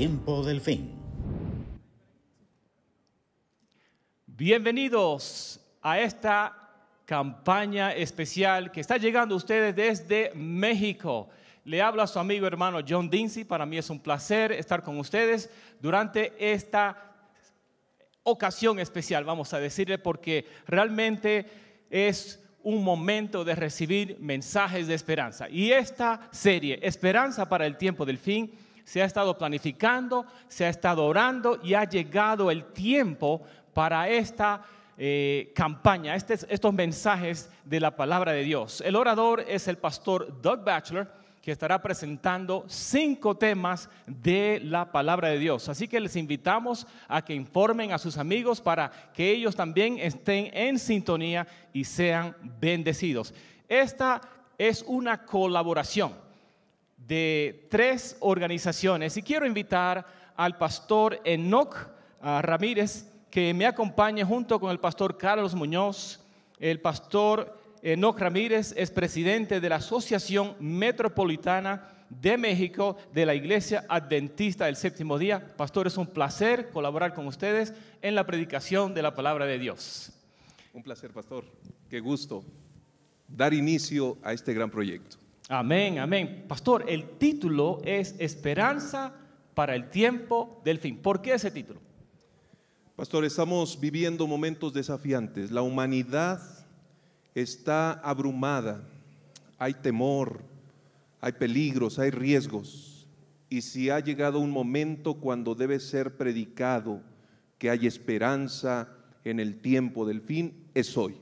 tiempo del fin. Bienvenidos a esta campaña especial que está llegando a ustedes desde México. Le habla su amigo hermano John Dinsey. Para mí es un placer estar con ustedes durante esta ocasión especial, vamos a decirle, porque realmente es un momento de recibir mensajes de esperanza. Y esta serie, Esperanza para el tiempo del fin, se ha estado planificando, se ha estado orando y ha llegado el tiempo para esta eh, campaña, este estos mensajes de la palabra de Dios. El orador es el pastor Doug Batchelor, que estará presentando cinco temas de la palabra de Dios. Así que les invitamos a que informen a sus amigos para que ellos también estén en sintonía y sean bendecidos. Esta es una colaboración de tres organizaciones. Y quiero invitar al pastor Enoch ah, Ramírez, que me acompañe junto con el pastor Carlos Muñoz. El pastor Enoch Ramírez es presidente de la Asociación Metropolitana de México de la Iglesia Adventista del Séptimo Día. Pastor, es un placer colaborar con ustedes en la predicación de la palabra de Dios. Un placer, pastor. Qué gusto dar inicio a este gran proyecto. Amén, amén. Pastor, el título es Esperanza para el tiempo del fin. ¿Por qué ese título? Pastor, estamos viviendo momentos desafiantes. La humanidad está abrumada. Hay temor, hay peligros, hay riesgos. Y si ha llegado un momento cuando debe ser predicado que hay esperanza en el tiempo del fin, es hoy.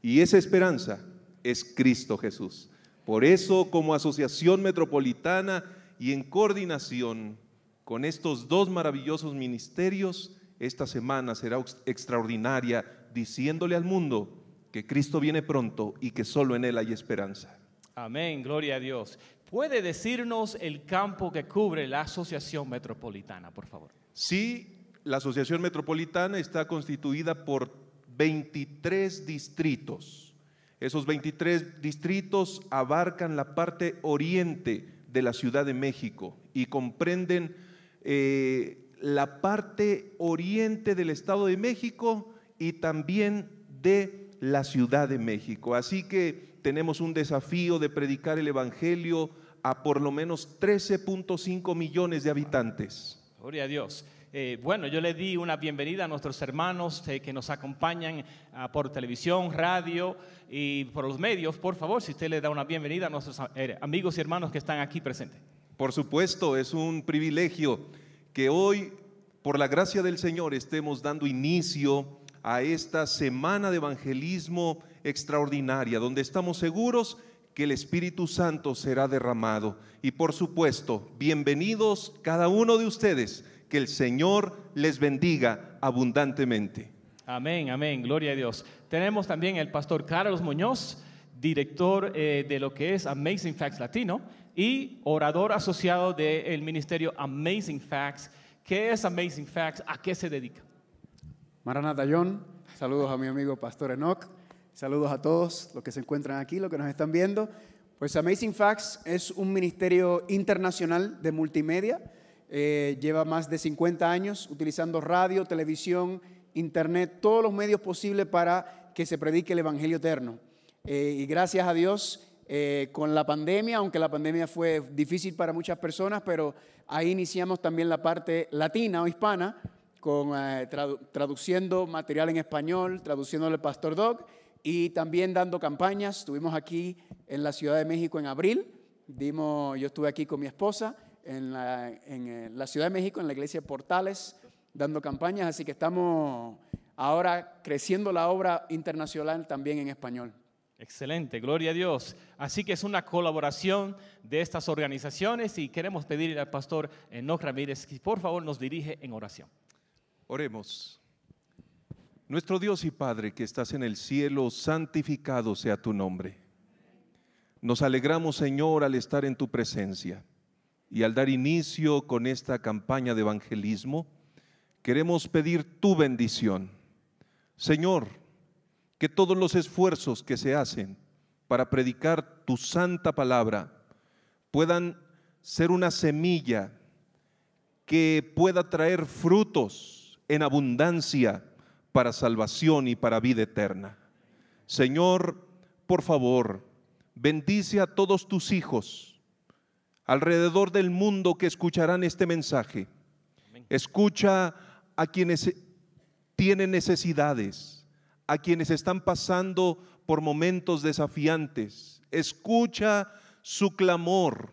Y esa esperanza es Cristo Jesús. Por eso, como asociación metropolitana y en coordinación con estos dos maravillosos ministerios, esta semana será extraordinaria, diciéndole al mundo que Cristo viene pronto y que solo en Él hay esperanza. Amén, gloria a Dios. ¿Puede decirnos el campo que cubre la Asociación Metropolitana, por favor? Sí, la Asociación Metropolitana está constituida por 23 distritos esos 23 distritos abarcan la parte oriente de la Ciudad de México y comprenden eh, la parte oriente del Estado de México y también de la Ciudad de México. Así que tenemos un desafío de predicar el Evangelio a por lo menos 13.5 millones de habitantes. Gloria a Dios. Eh, bueno, yo le di una bienvenida a nuestros hermanos eh, que nos acompañan ah, por televisión, radio y por los medios. Por favor, si usted le da una bienvenida a nuestros eh, amigos y hermanos que están aquí presentes. Por supuesto, es un privilegio que hoy, por la gracia del Señor, estemos dando inicio a esta semana de evangelismo extraordinaria, donde estamos seguros que el Espíritu Santo será derramado. Y por supuesto, bienvenidos cada uno de ustedes que el Señor les bendiga abundantemente. Amén, amén, gloria a Dios. Tenemos también el pastor Carlos Muñoz, director eh, de lo que es Amazing Facts Latino y orador asociado del ministerio Amazing Facts. ¿Qué es Amazing Facts? ¿A qué se dedica? Marana Dayón saludos a mi amigo Pastor Enoch, saludos a todos los que se encuentran aquí, los que nos están viendo. Pues Amazing Facts es un ministerio internacional de multimedia eh, lleva más de 50 años utilizando radio, televisión, internet, todos los medios posibles para que se predique el Evangelio eterno. Eh, y gracias a Dios, eh, con la pandemia, aunque la pandemia fue difícil para muchas personas, pero ahí iniciamos también la parte latina o hispana, con, traduciendo material en español, traduciéndole al Pastor Doc y también dando campañas. Estuvimos aquí en la Ciudad de México en abril, Dimos, yo estuve aquí con mi esposa en eh, la, Ciudad de México, en la iglesia de Portales, dando campañas, así que estamos ahora creciendo la obra internacional también en español. Excelente, gloria a Dios. Así que es una colaboración de estas organizaciones y queremos pedirle al pastor Enoch Ramírez que por favor nos dirige en oración. Oremos. Nuestro Dios y Padre que estás en el cielo, santificado sea tu nombre. Nos alegramos, Señor, al estar en tu presencia y al dar inicio con esta campaña de evangelismo, queremos pedir tu bendición. Señor, que todos los esfuerzos que se hacen para predicar tu santa palabra puedan ser una semilla que pueda traer frutos en abundancia para salvación y para vida eterna. Señor, por favor, bendice a todos tus hijos alrededor del mundo que escucharán este mensaje. Escucha a quienes tienen necesidades, a quienes están pasando por momentos desafiantes. Escucha su clamor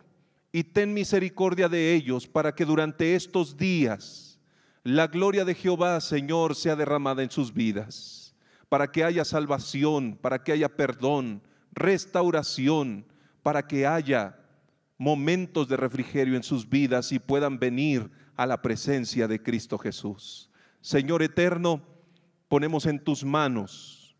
y ten misericordia de ellos para que durante estos días la gloria de Jehová, Señor, sea derramada en sus vidas, para que haya salvación, para que haya perdón, restauración, para que haya momentos de refrigerio en sus vidas y puedan venir a la presencia de Cristo Jesús. Señor eterno, ponemos en tus manos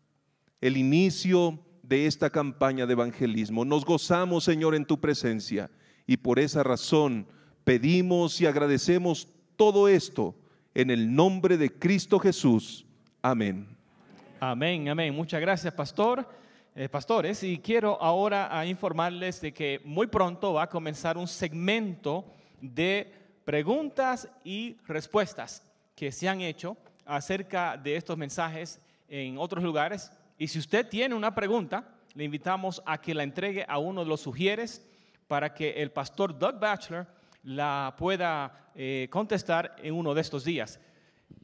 el inicio de esta campaña de evangelismo. Nos gozamos, Señor, en tu presencia y por esa razón pedimos y agradecemos todo esto en el nombre de Cristo Jesús. Amén. Amén, amén. Muchas gracias, pastor. Eh, pastores y quiero ahora informarles de que muy pronto va a comenzar un segmento de preguntas y respuestas que se han hecho acerca de estos mensajes en otros lugares. Y si usted tiene una pregunta, le invitamos a que la entregue a uno de los sugieres para que el pastor Doug Batchelor la pueda eh, contestar en uno de estos días.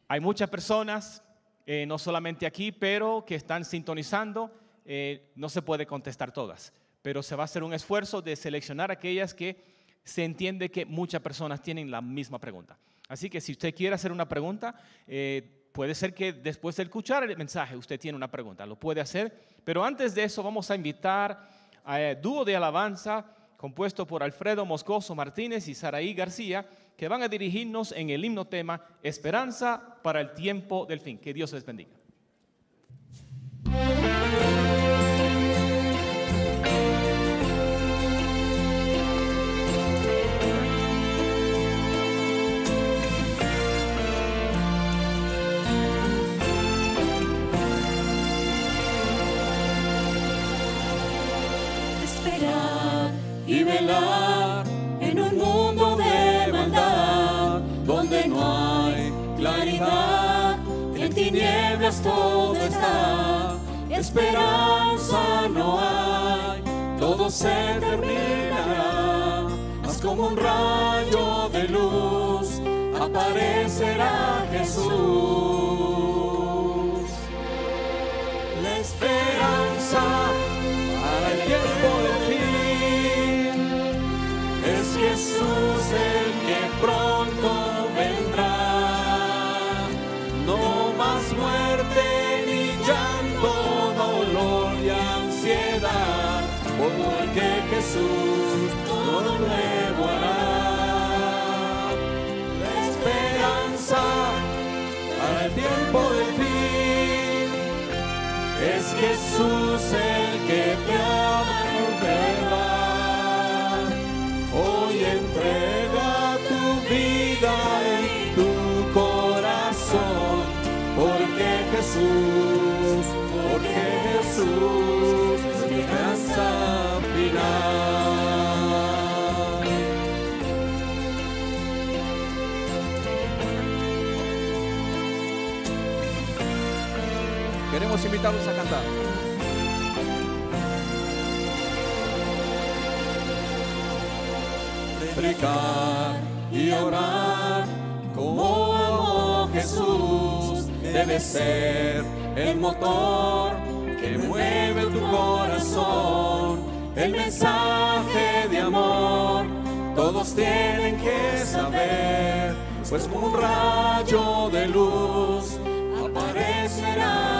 Hay muchas personas, eh, no solamente aquí, pero que están sintonizando eh, no se puede contestar todas, pero se va a hacer un esfuerzo de seleccionar aquellas que se entiende que muchas personas tienen la misma pregunta. Así que si usted quiere hacer una pregunta, eh, puede ser que después de escuchar el mensaje usted tiene una pregunta, lo puede hacer, pero antes de eso vamos a invitar a eh, dúo de alabanza compuesto por Alfredo Moscoso Martínez y Saraí García, que van a dirigirnos en el himno tema Esperanza para el tiempo del fin. Que Dios les bendiga. en un mundo de maldad, donde no hay claridad, en tinieblas todo está, esperanza no hay, todo se terminará, Mas como un rayo de luz, aparecerá Jesús. La esperanza Jesús el que te ama verdad. Hoy entrega tu vida y tu corazón, porque Jesús invitamos a cantar. Replicar y orar como Jesús debe ser el motor que mueve tu corazón, el mensaje de amor. Todos tienen que saber, pues como un rayo de luz aparecerá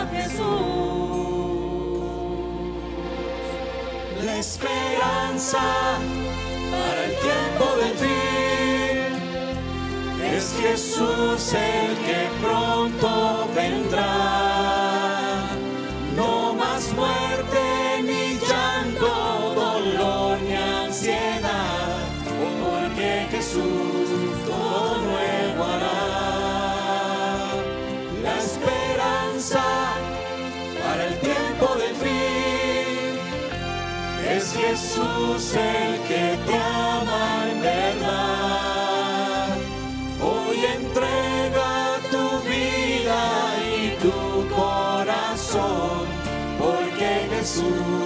la esperanza para el tiempo de fin. Es Jesús el que pronto vendrá. No más muerte ni llanto, dolor ni ansiedad, porque Jesús Jesús el que te ama en verdad. Hoy entrega tu vida y tu corazón, porque Jesús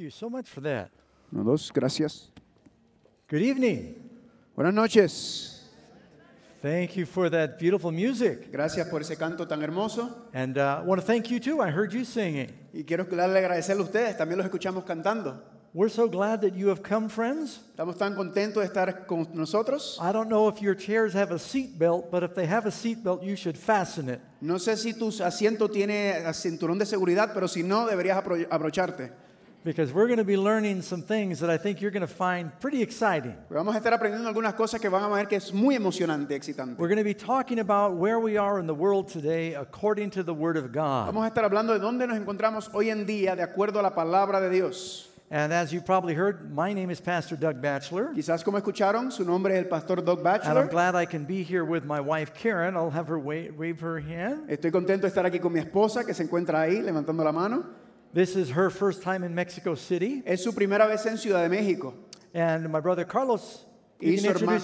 you so much for that. Uno, dos, gracias. Good evening. Buenas noches. Thank you for that beautiful music. Gracias por ese canto tan hermoso. And uh, I want to thank you too. I heard you singing. Y quiero agradecerle a ustedes, también los escuchamos cantando. We're so glad that you have come, friends. Estamos tan contentos de estar con nosotros. I don't know if your chairs have a seat belt, but if they have a seat belt, you should fasten it. No sé si tu asiento tiene eh, cinturón de seguridad, pero si no, deberías abrocharte. Because we're going to be learning some things that I think you're going to find pretty exciting. We're going to be talking about where we are in the world today according to the word of God. Vamos a estar hablando de dónde nos encontramos hoy en día de acuerdo a la palabra de Dios. And as you probably heard, my name is Pastor Doug Batchelor. Quizás como escucharon, su nombre es el pastor Doug And I'm glad I can be here with my wife Karen. I'll have her wave, wave her hand. Estoy contento de estar aquí con mi esposa que se encuentra ahí levantando la mano. her first time Mexico City. Es su primera vez en Ciudad de México. Carlos, y su, hermano,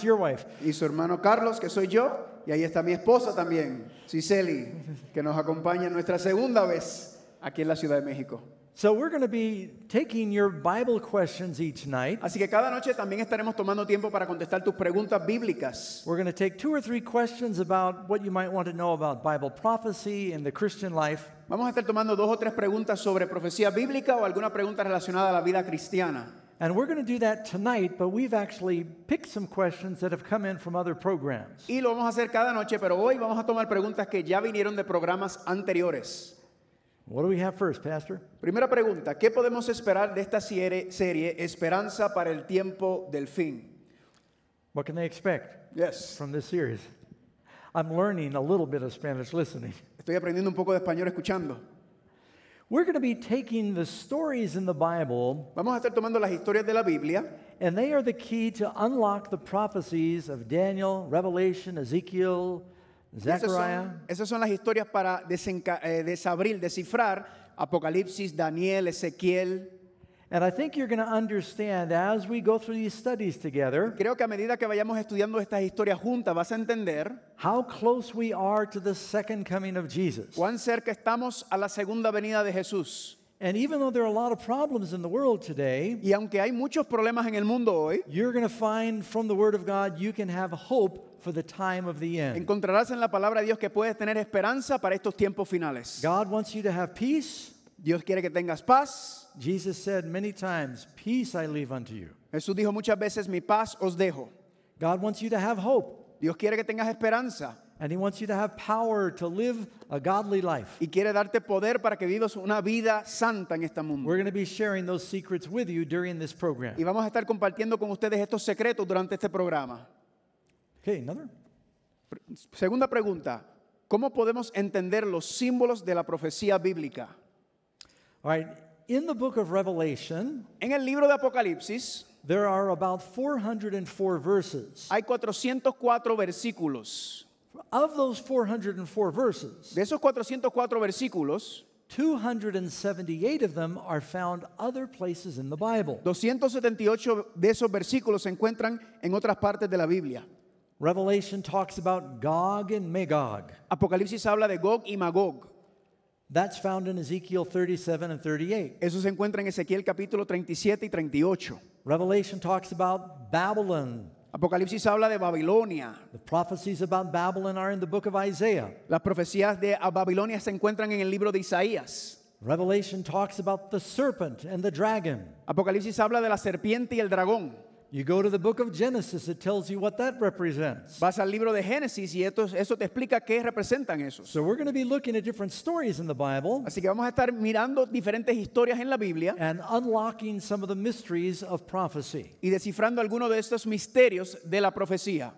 y hermano Carlos, que soy yo, y ahí está mi esposa también, Cicely, que nos acompaña en nuestra segunda vez aquí en la Ciudad de México. So we're going to be taking your Bible questions each night. Así que cada noche también estaremos tomando tiempo para contestar tus preguntas bíblicas. We're going to take two or three questions about what you might want to know about Bible prophecy and the Christian life. Vamos a estar tomando dos o tres preguntas sobre profecía bíblica o alguna pregunta relacionada a la vida cristiana. And we're going to do that tonight, but we've actually picked some questions that have come in from other programs. Y lo vamos a hacer cada noche, pero hoy vamos a tomar preguntas que ya vinieron de programas anteriores. What do we have first, Pastor? Primera pregunta, ¿qué podemos esperar de esta serie Esperanza para el tiempo del fin? What can they expect yes. from this series? I'm learning a little bit of Spanish listening. Estoy aprendiendo un poco de español escuchando. We're going to be taking the stories in the Bible. Vamos a estar tomando las historias de la Biblia. And they are the key to unlock the prophecies of Daniel, Revelation, Ezekiel, Zechariah. Esas, esas son, las historias para desenca, eh, desabrir, descifrar Apocalipsis, Daniel, Ezequiel. And I think you're going to understand as we go through these studies together. Creo que a medida que vayamos estudiando estas historias juntas vas a entender how close we are to the second coming of Jesus. Cuán cerca estamos a la segunda venida de Jesús. And even though there are a lot of problems in the world today, y aunque hay muchos problemas en el mundo hoy, you're going to find from the Word of God you can have hope for the time of the end. Encontrarás en la palabra de Dios que puedes tener esperanza para estos tiempos finales. God wants you to have peace. Dios quiere que tengas paz. Jesus said many times, "Peace I leave unto you." Jesús dijo muchas veces, "Mi paz os dejo." God wants you to have hope. Dios quiere que tengas esperanza. Y quiere darte poder para que vivas una vida santa en este mundo. Y vamos a estar compartiendo con ustedes estos secretos durante este programa. Okay, another. Segunda pregunta, ¿cómo podemos entender los símbolos de la profecía bíblica? en el libro de Apocalipsis, Hay 404 versículos. Of those 404 verses, de esos 404 versículos, 278 of them are found other places in the Bible. 278 de esos versículos se encuentran en otras partes de la Biblia. Revelation talks about Gog and Magog. Apocalipsis habla de Gog y Magog. That's found in Ezekiel 37 and 38. Eso se encuentra en Ezequiel capítulo 37 y 38. Revelation talks about Babylon Apocalipsis habla de Babilonia. Las profecías de Babilonia se encuentran en el libro de Isaías. Revelation Apocalipsis habla de la serpiente y el dragón. You go to the book of Genesis, it tells you what that represents. Vas al libro de Génesis y eso te explica qué representan esos. So we're going to be looking at different stories in the Bible. Así que vamos a estar mirando diferentes historias en la Biblia. And unlocking some of the mysteries of prophecy. Y descifrando algunos de estos misterios de la profecía.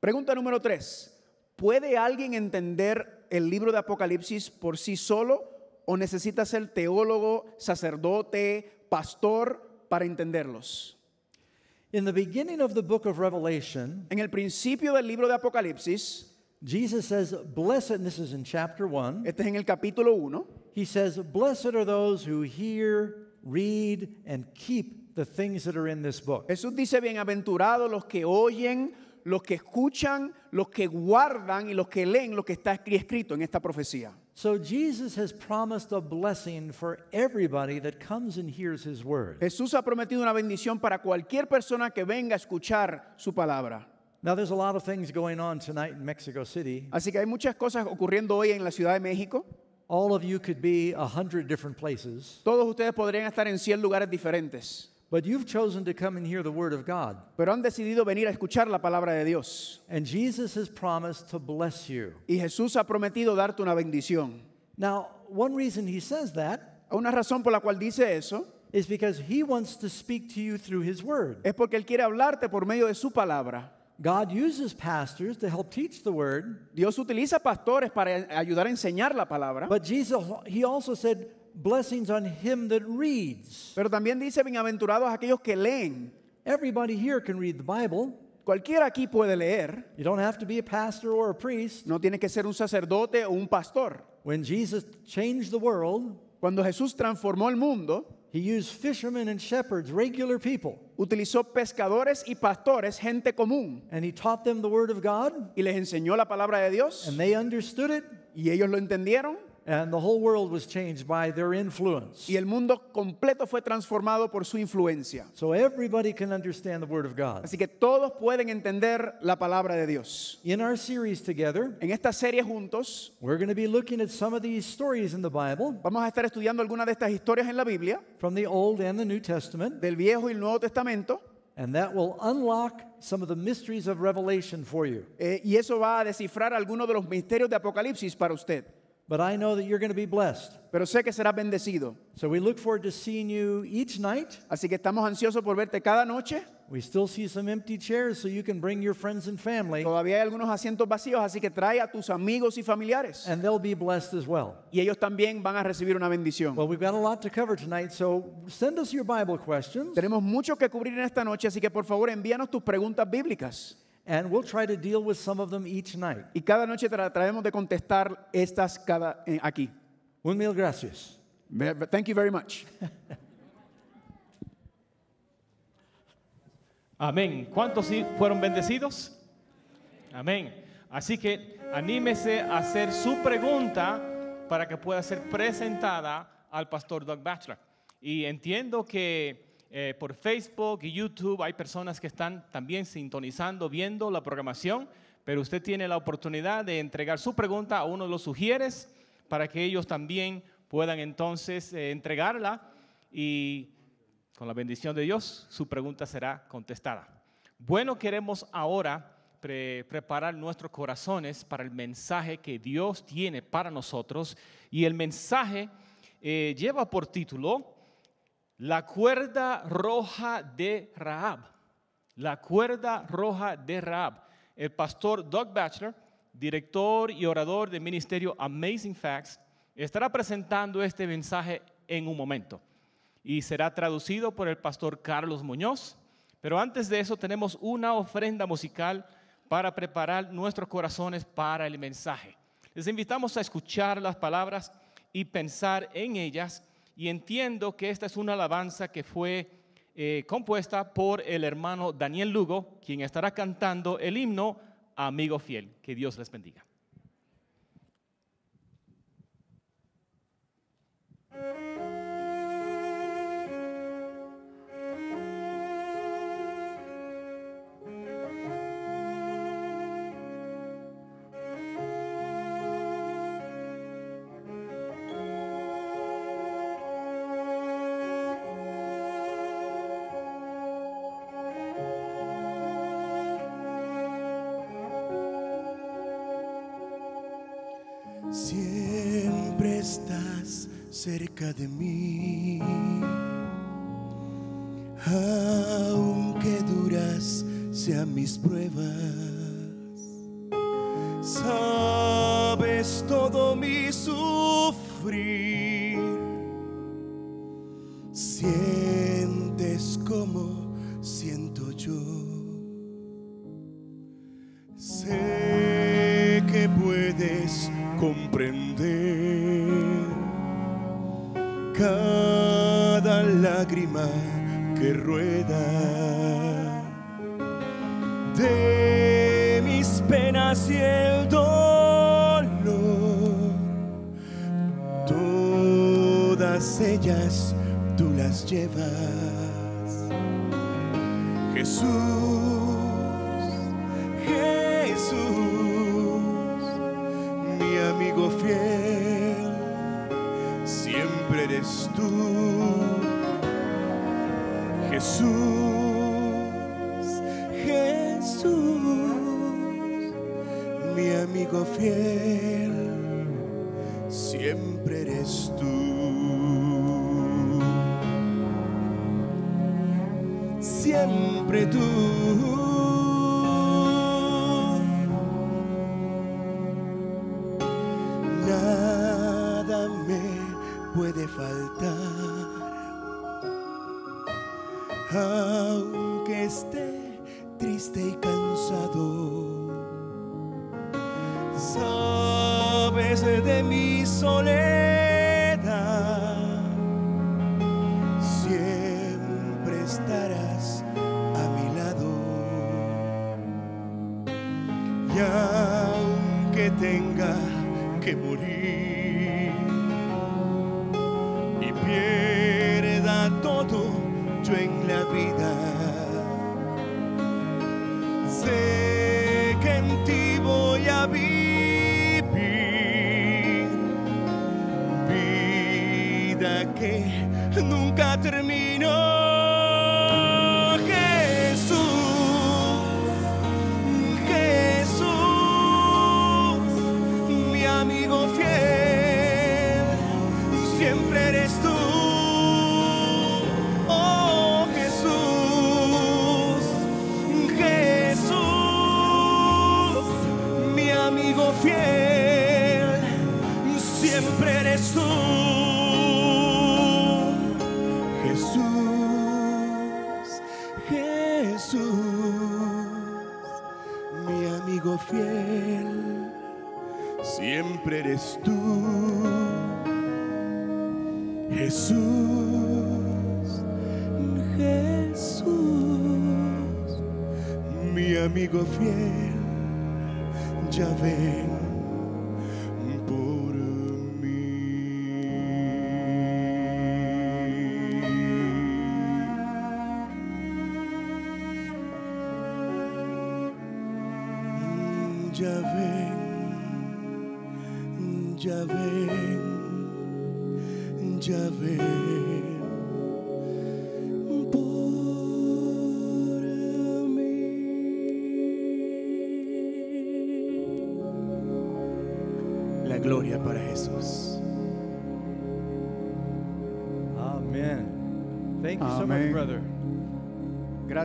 Pregunta número tres. ¿Puede alguien entender el libro de Apocalipsis por sí solo o necesita ser teólogo, sacerdote, pastor para entenderlos? In the beginning of the book of Revelation, en el principio del libro de Apocalipsis, Jesus says, "Blessed," and this is in chapter 1. Este es en el capítulo uno. He says, "Blessed are those who hear, read and keep the things that are in this book." Jesús dice, "Bienaventurados los que oyen, los que escuchan, los que guardan y los que leen lo que está escrito en esta profecía." So Jesus has promised a blessing for everybody that comes and hears his word. Jesús ha prometido una bendición para cualquier persona que venga a escuchar su palabra. Now there's a lot of things going on tonight in Mexico City. Así que hay muchas cosas ocurriendo hoy en la Ciudad de México. All of you could be a hundred different places. Todos ustedes podrían estar en 100 lugares diferentes. But you've chosen to come and hear the word of God. Pero han decidido venir a escuchar la palabra de Dios. And Jesus has promised to bless you. Y Jesús ha prometido darte una bendición. Now, one reason he says that, una razón por la cual dice eso, is because he wants to speak to you through his word. Es porque él quiere hablarte por medio de su palabra. God uses pastors to help teach the word. Dios utiliza pastores para ayudar a enseñar la palabra. But Jesus he also said blessings on him that reads. Pero también dice bienaventurados aquellos que leen. Everybody here can read the Bible. Cualquiera aquí puede leer. You don't have to be a pastor or a priest. No tiene que ser un sacerdote o un pastor. When Jesus changed the world, cuando Jesús transformó el mundo, he used fishermen and shepherds, regular people. Utilizó pescadores y pastores, gente común. And he taught them the word of God. Y les enseñó la palabra de Dios. And they understood it. Y ellos lo entendieron. And the whole world was changed by their influence. Y el mundo completo fue transformado por su influencia. So everybody can understand the word of God. Así que todos pueden entender la palabra de Dios. In our series together, en esta serie juntos, we're going to be looking at some of these stories in the Bible. Vamos a estar estudiando algunas de estas historias en la Biblia. From the Old and the New Testament. Del Viejo y el Nuevo Testamento. And that will unlock some of the mysteries of Revelation for you. Eh, y eso va a descifrar algunos de los misterios de Apocalipsis para usted. Pero sé que serás bendecido. night. Así que estamos ansiosos por verte cada noche. We still see some empty chairs so you can bring your friends and family. Todavía hay algunos asientos vacíos, así que trae a tus amigos y familiares. And they'll be blessed as well. Y ellos también van a recibir una bendición. we've got a lot to cover tonight, so send us your Bible questions. Tenemos mucho que cubrir en esta noche, así que por favor envíanos tus preguntas bíblicas deal Y cada noche trataremos de contestar estas cada, eh, aquí. Un mil gracias. Thank you very much. Amén. ¿Cuántos fueron bendecidos? Amén. Así que anímese a hacer su pregunta para que pueda ser presentada al pastor Doug Batchelor. Y entiendo que eh, por Facebook y YouTube. Hay personas que están también sintonizando, viendo la programación, pero usted tiene la oportunidad de entregar su pregunta a uno de los sugieres para que ellos también puedan entonces eh, entregarla y con la bendición de Dios su pregunta será contestada. Bueno, queremos ahora preparar nuestros corazones para el mensaje que Dios tiene para nosotros y el mensaje eh, lleva por título la cuerda roja de Raab. La cuerda roja de Raab. El pastor Doug Batchelor, director y orador del ministerio Amazing Facts, estará presentando este mensaje en un momento y será traducido por el pastor Carlos Muñoz. Pero antes de eso tenemos una ofrenda musical para preparar nuestros corazones para el mensaje. Les invitamos a escuchar las palabras y pensar en ellas y entiendo que esta es una alabanza que fue eh, compuesta por el hermano Daniel Lugo, quien estará cantando el himno Amigo Fiel. Que Dios les bendiga. de mí, aunque duras sean mis pruebas. Jesús, Jesús, mi amigo fiel, siempre eres tú. Jesús, Jesús, mi amigo fiel, siempre eres tú. siempre tú.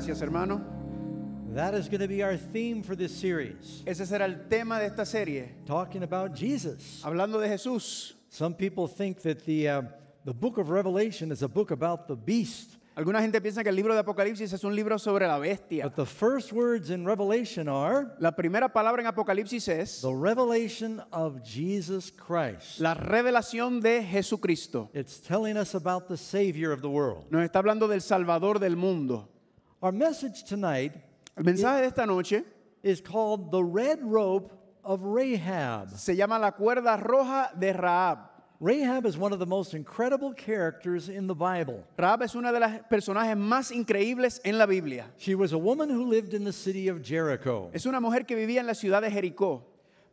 Gracias, hermano. That is going to be our theme for this series. Ese será el tema de esta serie. Talking about Jesus. Hablando de Jesús. Some people think that the uh, the book of Revelation is a book about the beast. Alguna gente piensa que el libro de Apocalipsis es un libro sobre la bestia. But the first words in Revelation are La primera palabra en Apocalipsis es The revelation of Jesus Christ. La revelación de Jesucristo. It's telling us about the savior of the world. Nos está hablando del salvador del mundo. Our message tonight El mensaje de esta noche is called The Red Rope of Rahab. se llama la cuerda roja de Rahab. Rahab is one of the most incredible characters in the Bible. Rahab es una de las personajes más increíbles en la Biblia. She was a woman who lived in the city of Jericho. Es una mujer que vivía en la ciudad de Jericó.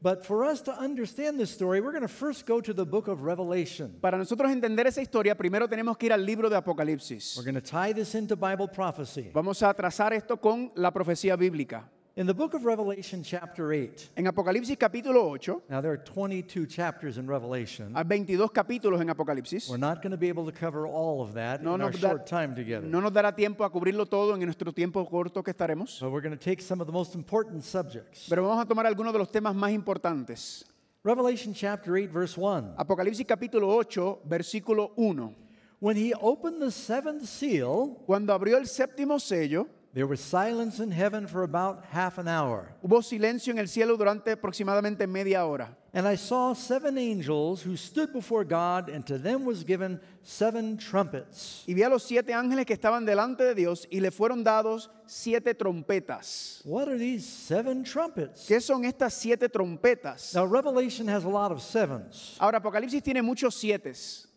But for us to understand this story, we're going to first go to the book of Revelation. Para nosotros entender esa historia, primero tenemos que ir al libro de Apocalipsis. We're going to tie this into Bible prophecy. Vamos a trazar esto con la profecía bíblica. In the book of Revelation chapter 8. En Apocalipsis capítulo 8. Now there are 22 chapters in Revelation. Hay 22 capítulos en Apocalipsis. We're not going to be able to cover all of that no in our da, short time together. No nos dará tiempo a cubrirlo todo en nuestro tiempo corto que estaremos. So we're going to take some of the most important subjects. Pero vamos a tomar algunos de los temas más importantes. Revelation chapter 8 verse 1. Apocalipsis capítulo 8 versículo 1. When he opened the seventh seal, cuando abrió el séptimo sello, there was silence in heaven for about half an hour. Hubo silencio en el cielo durante aproximadamente media hora. And I saw seven angels who stood before God, and to them was given seven trumpets. Y vi a los siete ángeles que estaban delante de Dios y le fueron dados siete trompetas. What are these seven trumpets? ¿Qué son estas siete trompetas? Now Revelation has a lot of sevens. Ahora Apocalipsis tiene muchos siete.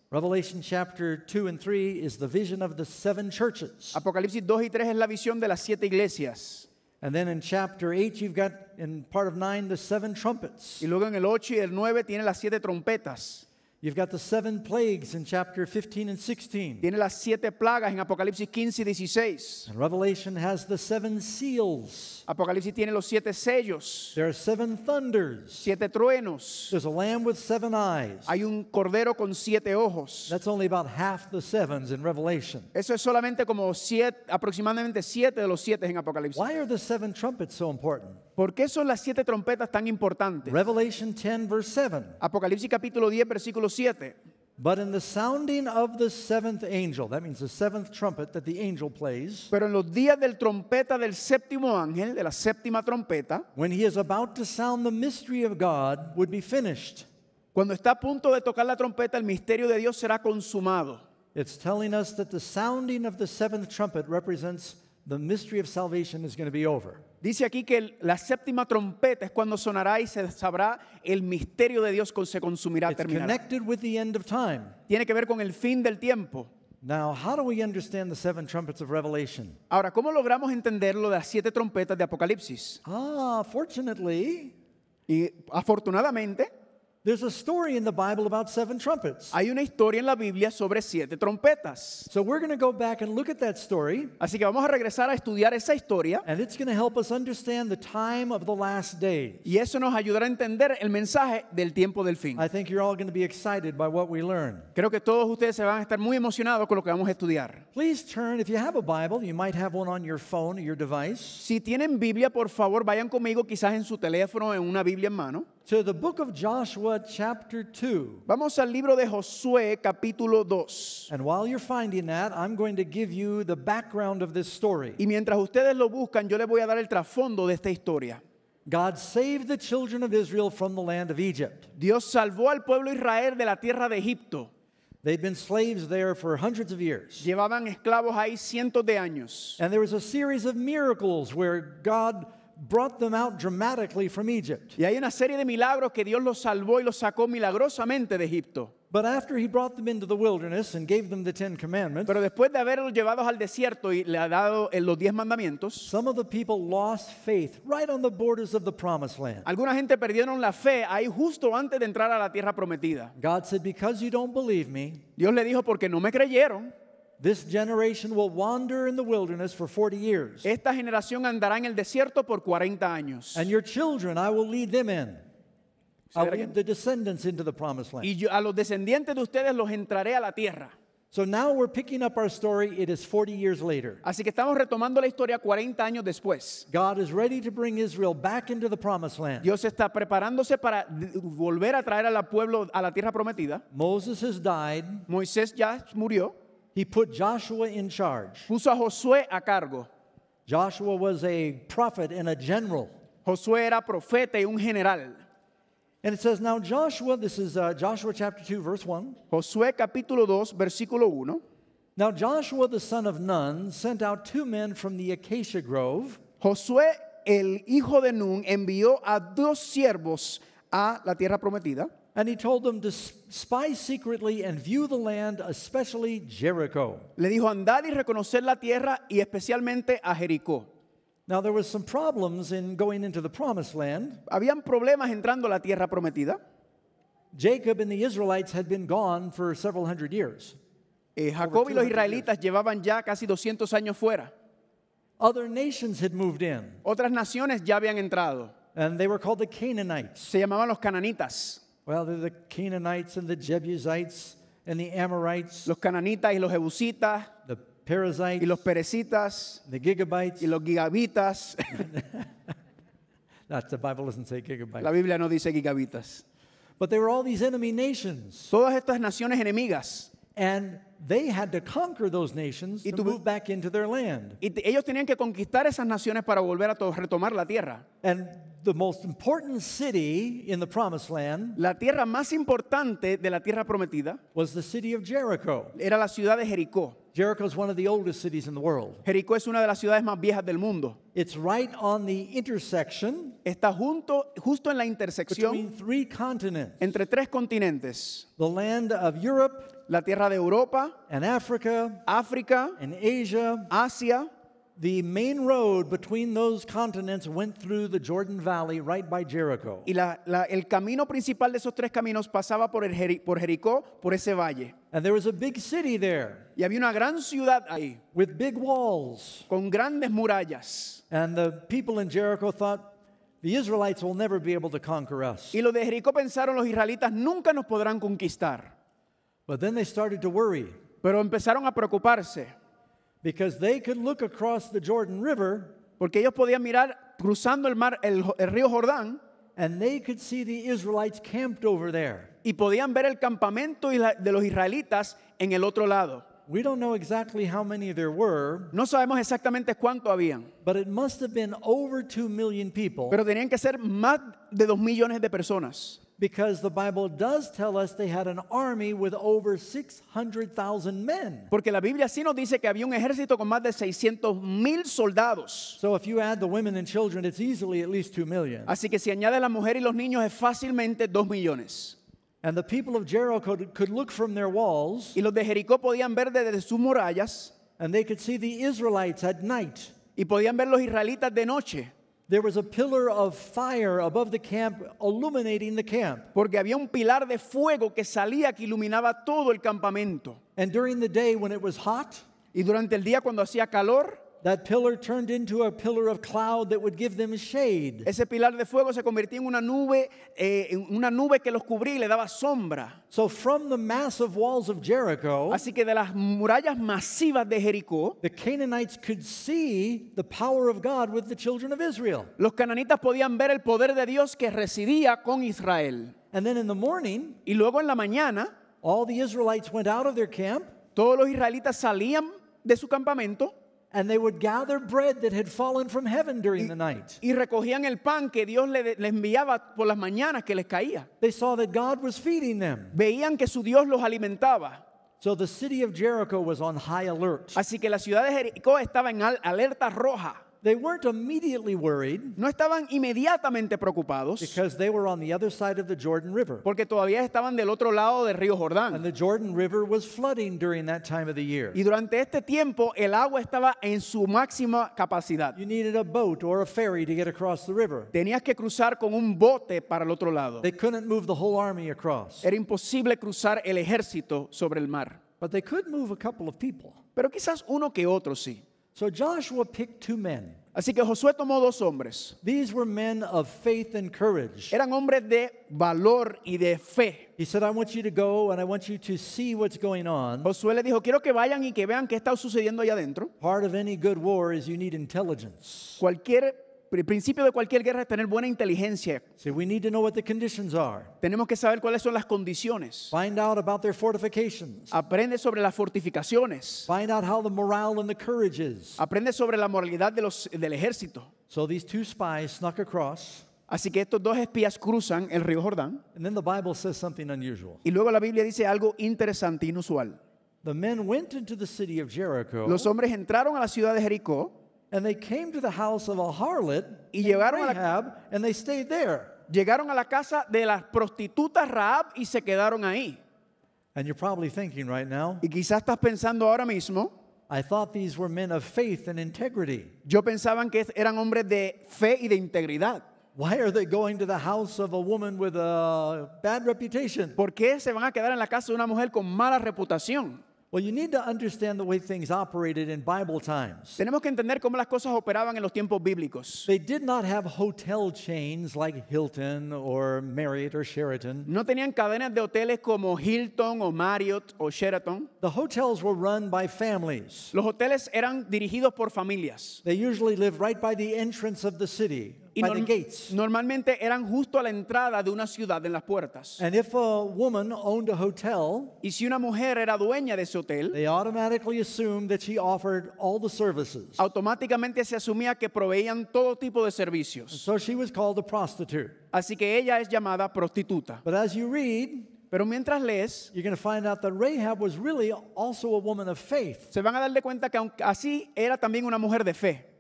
Revelation chapter 2 and 3 is the vision of the seven churches. Apocalipsis 2 y 3 es la visión de las siete iglesias. And then in chapter 8 you've got in part of 9 the seven trumpets. Y luego en el 8 y el 9 tiene las siete trompetas. You've got the seven plagues in chapter 15 and 16. Tiene las siete plagas en Apocalipsis 15 y 16. And Revelation has the seven seals. Apocalipsis tiene los siete sellos. There are seven thunders. Siete truenos. There's a lamb with seven eyes. Hay un cordero con siete ojos. That's only about half the sevens in Revelation. Eso es solamente como siete, aproximadamente siete de los siete en Apocalipsis. Why are the seven trumpets so important? ¿Por qué son las siete trompetas tan importantes? Revelation 10 verse 7. Apocalipsis capítulo 10 versículo versículo 7. But in the sounding of the seventh angel, that means the seventh trumpet that the angel plays. Pero en los días del trompeta del séptimo ángel, de la séptima trompeta, when he is about to sound the mystery of God would be finished. Cuando está a punto de tocar la trompeta, el misterio de Dios será consumado. It's telling us that the sounding of the seventh trumpet represents the mystery of salvation is going to be over. Dice aquí que la séptima trompeta es cuando sonará y se sabrá el misterio de Dios cuando se consumirá, Tiene que ver con el fin del tiempo. Ahora, ¿cómo logramos entender lo de las siete trompetas de Apocalipsis? Ah, y afortunadamente, hay una historia en la Biblia sobre siete trompetas. Así que vamos a regresar a estudiar esa historia. Y eso nos ayudará a entender el mensaje del tiempo del fin. Creo que todos ustedes se van a estar muy emocionados con lo que vamos a estudiar. Si tienen Biblia, por favor, vayan conmigo quizás en su teléfono en una Biblia en mano. to the book of Joshua chapter 2. Vamos al libro de Josué capítulo 2. And while you're finding that, I'm going to give you the background of this story. Y mientras ustedes lo buscan, yo les voy a dar el trasfondo de esta historia. God saved the children of Israel from the land of Egypt. Dios salvó al pueblo Israel de la tierra de Egipto. They'd been slaves there for hundreds of years. Llevaban esclavos ahí cientos de años. And there was a series of miracles where God brought them out dramatically from Egypt. Y hay una serie de milagros que Dios los salvó y los sacó milagrosamente de Egipto. But after he brought them into the wilderness and gave them the Ten Commandments, Pero después de haberlos llevados al desierto y le ha dado eh, los diez mandamientos, some of the people lost faith right on the borders of the promised land. alguna gente perdieron la fe ahí justo antes de entrar a la tierra prometida. God said, Because you don't believe me, Dios le dijo, porque no me creyeron, this generation will wander in the wilderness for 40 years. Esta generación andará en el desierto por 40 años. And your children I will lead them in. I'll lead the descendants into the promised land. Y yo, a los descendientes de ustedes los entraré a la tierra. So now we're picking up our story. It is 40 years later. Así que estamos retomando la historia 40 años después. God is ready to bring Israel back into the promised land. Dios está preparándose para volver a traer al pueblo a la tierra prometida. Moses has died. Moisés ya murió. He put Joshua in charge. Puso a Josué a cargo. Joshua was a prophet and a general. Josué era profeta y un general. And it says, now Joshua, this is uh, Joshua chapter 2, verse 1. Josué capítulo 2, versículo 1. Now Joshua the son of Nun sent out two men from the acacia grove. Josué el hijo de Nun envió a dos siervos a la tierra prometida. And he told them to spy secretly and view the land, especially Jericho. Le dijo andar y reconocer la tierra y especialmente a Jericó. Now there were some problems in going into the promised land. Habían problemas entrando a la tierra prometida. Jacob and the Israelites had been gone for several hundred years. Eh, Jacob y los israelitas years. llevaban ya casi 200 años fuera. Other nations had moved in. Otras naciones ya habían entrado. And they were called the Canaanites. Se llamaban los cananitas. Well, they're the Canaanites and the Jebusites and the Amorites, los cananitas y los jebusitas, the Perizzites, y los perecitas, the gigabytes, y los gigabitas. Not, the Bible doesn't say gigabytes. La Biblia no dice gigabitas. But there were all these enemy nations. Todas estas naciones enemigas. And they had to conquer those nations y to move back into their land. Y ellos tenían que conquistar esas naciones para volver a retomar la tierra. And the most important city in the promised land la tierra más importante de la tierra prometida was the city of Jericho. Era la ciudad de Jericó. Jericho is one of the oldest cities in the world. Jericó es una de las ciudades más viejas del mundo. It's right on the intersection Está junto, justo en la intersección between three continents, entre tres continentes, the land of Europe la tierra de Europa, and Africa, África, and Asia, Asia, the main road between those continents went through the Jordan Valley right by Jericho. Y la, la, el camino principal de esos tres caminos pasaba por, el Jeri, por Jericó, por ese valle. And there was a big city there. Y había una gran ciudad ahí. With big walls. Con grandes murallas. And the people in Jericho thought the Israelites will never be able to conquer us. Y los de Jericó pensaron los israelitas nunca nos podrán conquistar. But then they started to worry. Pero empezaron a preocuparse. Because they could look across the Jordan River, porque ellos podían mirar cruzando el mar, el, el río Jordán, and they could see the Israelites camped over there. y podían ver el campamento de los israelitas en el otro lado. We don't know exactly how many there were, No sabemos exactamente cuánto habían, but it must have been over 2 million people pero tenían que ser más de dos millones de personas because the Bible does tell us they had an army with over 600,000 men. Porque la Biblia sí nos dice que había un ejército con más de 600,000 soldados. So if you add the women and children, it's easily at least 2 million. Así que si añade la mujer y los niños es fácilmente 2 millones. And the people of Jericho could look from their walls. Y los de Jericó podían ver desde sus murallas. And they could see the Israelites at night. Y podían ver los israelitas de noche. There was a pillar of fire above the camp, illuminating the camp. Porque había un pilar de fuego que salía que iluminaba todo el campamento. And during the day when it was hot, y durante el día cuando hacía calor, That pillar turned into a pillar of cloud that would give them shade. Ese pilar de fuego se convirtió en una nube, eh, en una nube que los cubría y le daba sombra. So from the massive walls of Jericho, así que de las murallas masivas de Jericó, the Canaanites could see the power of God with the children of Israel. Los cananitas podían ver el poder de Dios que residía con Israel. And then in the morning, y luego en la mañana, all the Israelites went out of their camp. Todos los israelitas salían de su campamento. And they would gather bread that had fallen from heaven during y, the night. Y recogían el pan que Dios les le enviaba por las mañanas que les caía. They saw that God was feeding them. Veían que su Dios los alimentaba. So the city of Jericho was on high alert. Así que la ciudad de Jericó estaba en alerta roja. no estaban inmediatamente preocupados porque todavía estaban del otro lado del río Jordán. Y durante este tiempo el agua estaba en su máxima capacidad. Tenías que cruzar con un bote para el otro lado. Era imposible cruzar el ejército sobre el mar. Pero quizás uno que otro sí. So Joshua picked two men. Así que Josué tomó dos hombres. These were men of faith and courage. Eran hombres de valor y de fe. He said, I want you to go and I want you to see what's going on. Josué le dijo, quiero que vayan y que vean qué está sucediendo allá adentro. Part of any good war is you need intelligence. Cualquier el principio de cualquier guerra es tener buena inteligencia. Tenemos que saber cuáles son las condiciones. Aprende sobre las fortificaciones. Aprende sobre la moralidad de los, del ejército. Así que estos dos espías cruzan el río Jordán. Y luego la Biblia dice algo interesante, inusual. Los hombres entraron a la ciudad de Jericó. And they came to the house of a harlot y llegaron Rahab, a la, and they stayed there. Llegaron a la casa de las prostitutas Rahab y se quedaron ahí. And you're probably thinking right now. Y quizás estás pensando ahora mismo. I thought these were men of faith and integrity. Yo pensaban que eran hombres de fe y de integridad. Why are they going to the house of a woman with a bad reputation? ¿Por qué se van a quedar en la casa de una mujer con mala reputación? Well, you need to understand the way things operated in Bible times. Tenemos que entender cómo las cosas operaban en los tiempos bíblicos. They did not have hotel chains like Hilton or Marriott or Sheraton. No tenían cadenas de hoteles como Hilton o Marriott o Sheraton. The hotels were run by families. Los hoteles eran dirigidos por familias. They usually lived right by the entrance of the city normalmente eran justo a la entrada de una ciudad en las puertas. y si una mujer era dueña de ese hotel, Automáticamente se asumía que proveían todo tipo de servicios. Así que ella es llamada prostituta. pero mientras lees, Se van a dar cuenta que así era también una mujer de fe.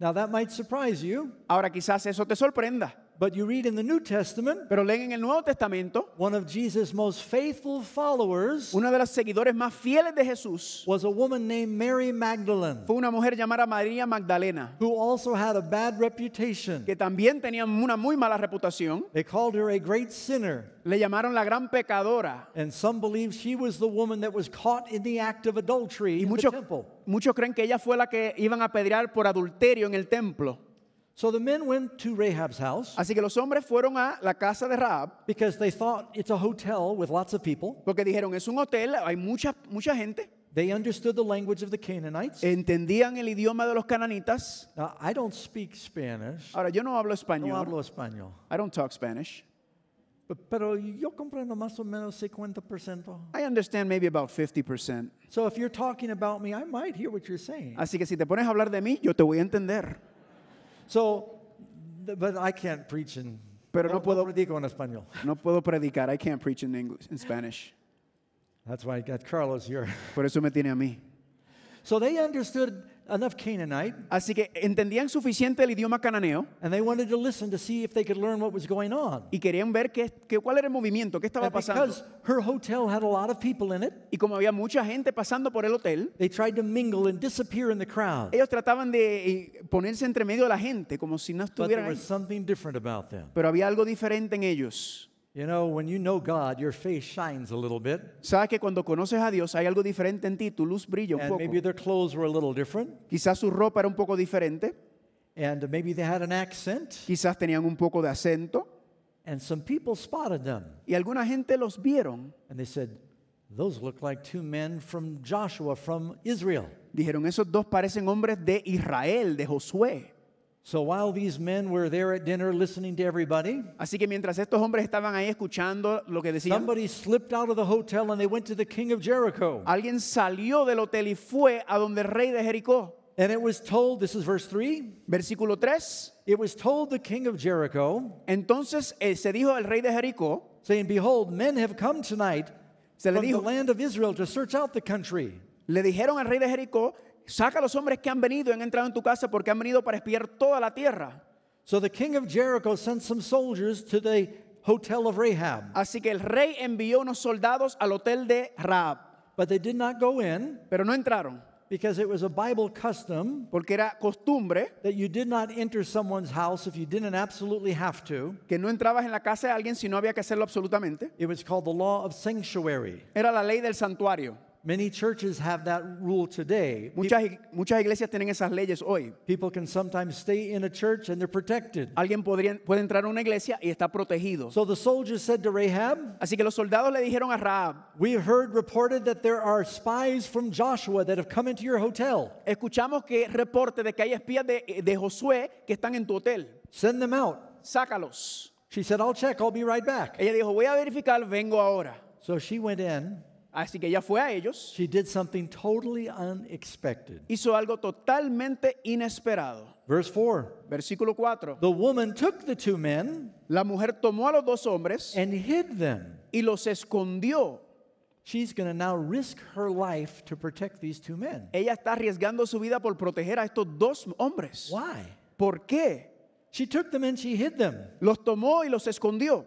Now that might surprise you. Ahora quizás eso te sorprenda. But you read in the New Testament, pero leen en el Nuevo Testamento, one of Jesus' most faithful followers, de seguidores más fieles de Jesús, was a woman named Mary Magdalene, fue una mujer llamada María Magdalena, who also had a bad reputation, que también tenía una muy mala reputación. They called her a great sinner. Le llamaron la gran pecadora. And some believe she was the woman that was caught in the act of adultery y in the temple. Muchos creen que ella fue la que iban a apedrear por adulterio en el templo. So the men went to Rahab's house. Así que los hombres fueron a la casa de Rahab. Because they thought it's a hotel with lots of people. Porque dijeron es un hotel, hay mucha mucha gente. They understood the language of the Canaanites. Entendían el idioma de los cananitas. Now, I don't speak Spanish. Ahora yo no hablo español. No hablo español. I don't talk Spanish. but Pero yo comprendo más o menos 50%. I understand maybe about 50%. So if you're talking about me, I might hear what you're saying. Así que si te pones a hablar de mí, yo te voy a entender. So, but I can't preach in. Pero no, puedo predicar en español. No puedo predicar. I can't preach in English, in Spanish. That's why I got Carlos here. Por eso me tiene a mí. So they understood Así que entendían suficiente el idioma cananeo. Y querían ver qué, qué cuál era el movimiento, qué estaba pasando. Y como había mucha gente pasando por el hotel. Ellos trataban de eh, ponerse entre medio de la gente como si no estuvieran Pero había algo diferente en ellos. You know, when you know God, your face shines a little bit. Sabes que cuando conoces a Dios hay algo diferente en ti, tu luz brilla un and poco. Maybe their clothes were a little different. Quizás su ropa era un poco diferente. And maybe they had an accent. Quizás tenían un poco de acento. And some people spotted them. Y alguna gente los vieron. And they said, "Those look like two men from Joshua from Israel." Dijeron, "Esos dos parecen hombres de Israel, de Josué." So while these men were there at dinner listening to everybody, así que mientras estos hombres estaban ahí escuchando lo que decían, somebody slipped out of the hotel and they went to the king of Jericho. Alguien salió del hotel y fue a donde el rey de Jericó. And it was told, this is verse 3. Versículo 3. It was told the king of Jericho. Entonces eh, se dijo al rey de Jericó, saying, behold, men have come tonight se from dijo, the land of Israel to search out the country. Le dijeron al rey de Jericó, saca a los hombres que han venido, han entrado en tu casa porque han venido para espiar toda la tierra. Así que el rey envió unos soldados al hotel de Rahab. Pero no entraron. porque era costumbre Que no entrabas en la casa de alguien si no había que hacerlo absolutamente. Era la ley del santuario. Many churches have that rule today. Muchas, muchas iglesias tienen esas leyes hoy. People can sometimes stay in a church and they're protected. Alguien podría, puede entrar a una iglesia y está protegido. So the soldiers said to Rahab, Así que los soldados le dijeron a Rahab, We heard reported that there are spies from Joshua that have come into your hotel. Escuchamos que reporte de que hay espías de, de Josué que están en tu hotel. Send them out. Sácalos. She said, I'll check, I'll be right back. Ella dijo, voy a verificar, vengo ahora. So she went in. Así que ella fue a ellos. She did something totally unexpected. Hizo algo totalmente inesperado. Verse 4. Versículo 4. The woman took the two men. La mujer tomó a los dos hombres. And hid them. Y los escondió. She's going to now risk her life to protect these two men. Ella está arriesgando su vida por proteger a estos dos hombres. Why? ¿Por qué? She took them and she hid them. Los tomó y los escondió.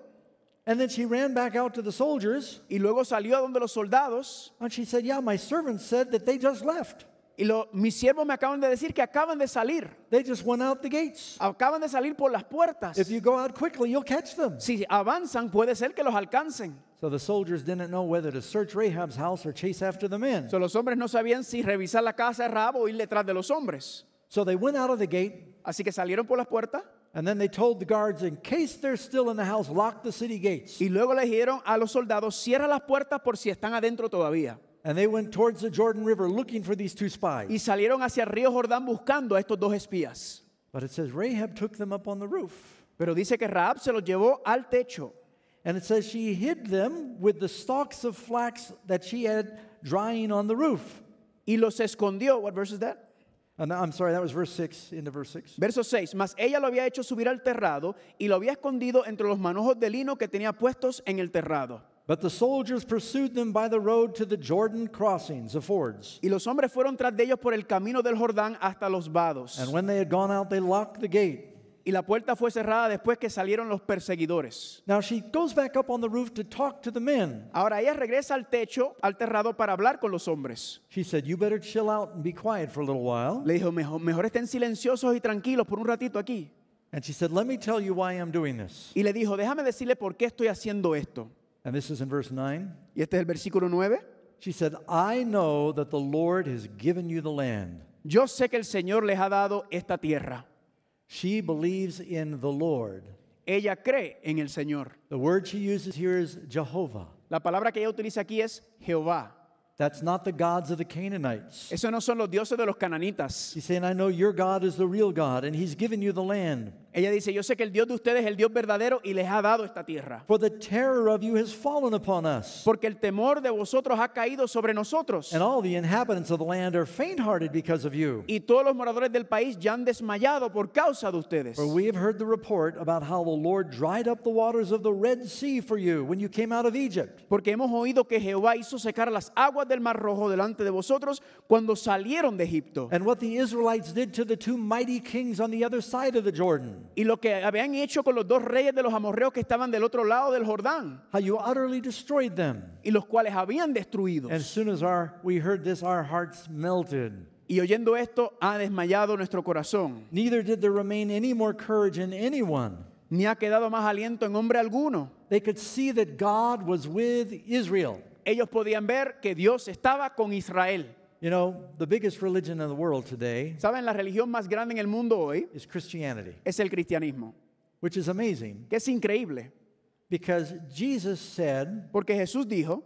And then she ran back out to the soldiers. Y luego salió a donde los soldados. And she said, "Yeah, my servants said that they just left." Y lo, mis siervos me acaban de decir que acaban de salir. They just went out the gates. Acaban de salir por las puertas. If you go out quickly, you'll catch them. Si avanzan, puede ser que los alcancen. So the soldiers didn't know whether to search Rahab's house or chase after the men. So los hombres no sabían si revisar la casa de Rahab o ir detrás de los hombres. So they went out of the gate. Así que salieron por las puertas. And then they told the guards, in case they're still in the house, lock the city gates. Y luego le dijeron a los soldados, cierra las puertas por si están adentro todavía. And they went towards the Jordan River looking for these two spies. Y salieron hacia el río Jordán buscando a estos dos espías. But it says Rahab took them up on the roof. Pero dice que Rahab se los llevó al techo. And it says she hid them with the stalks of flax that she had drying on the roof. Y los escondió. What verse is that? Uh, I'm sorry, that was verse 6, into verse 6. Verso 6. Mas ella lo había hecho subir al terrado y lo había escondido entre los manojos de lino que tenía puestos en el terrado. But the soldiers pursued them by the road to the Jordan crossings, the fords. Y los hombres fueron tras de ellos por el camino del Jordán hasta los vados. And when they had gone out, they locked the gate. y la puerta fue cerrada después que salieron los perseguidores. Ahora ella regresa al techo, al terrado para hablar con los hombres. She said, "You better chill out and be quiet for a little while." Le dijo, "Mejor, estén silenciosos y tranquilos por un ratito aquí." Y le dijo, "Déjame decirle por qué estoy haciendo esto." Y este es el versículo 9. She said, "I know that the Lord has given you the land." Yo sé que el Señor les ha dado esta tierra. She believes in the Lord. Ella cree en el Señor. The word she uses here is Jehovah. La palabra que ella utiliza aquí es Jehová. That's not the gods of the Canaanites. Eso no son los dioses de los cananitas. He's saying, I know your God is the real God, and He's given you the land. Ella dice, yo sé que el Dios de ustedes es el Dios verdadero y les ha dado esta tierra. For the terror of you has fallen upon us. Porque el temor de vosotros ha caído sobre nosotros. And all the inhabitants of the land are faint-hearted because of you. Y todos los moradores del país ya han desmayado por causa de ustedes. For we have heard the report about how the Lord dried up the waters of the Red Sea for you when you came out of Egypt. Porque hemos oído que Jehová hizo secar las aguas del Mar Rojo delante de vosotros cuando salieron de Egipto. And what the Israelites did to the two mighty kings on the other side of the Jordan. Y lo que habían hecho con los dos reyes de los amorreos que estaban del otro lado del Jordán. Y los cuales habían destruido. Y oyendo esto ha desmayado nuestro corazón. Ni ha quedado más aliento en hombre alguno. Ellos podían ver que Dios estaba con Israel. You know, the biggest religion in the world today ¿Saben? La religión más grande en el mundo hoy is Christianity, es el cristianismo, which is amazing que es increíble, because Jesus said porque Jesús dijo,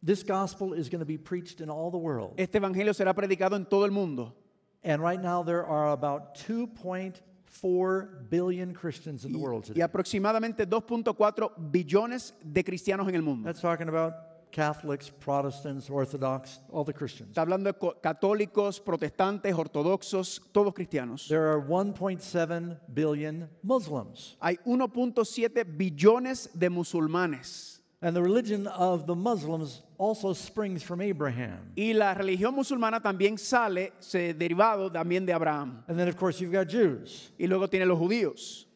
this gospel is going to be preached in all the world. este evangelio será predicado en todo el mundo. And right now there are about 2.4 billion Christians in the world Y today. aproximadamente 2.4 billones de cristianos en el mundo. That's talking about Catholics, Protestants, Orthodox, all the Christians. Está hablando católicos, protestantes, ortodoxos, todos cristianos. There are 1.7 billion Muslims. Hay 1.7 billones de musulmanes. And the religion of the Muslims also springs from Abraham. Y la religión musulmana también sale, se derivado también de Abraham. And then of course you've got Jews. Y luego tiene los judíos.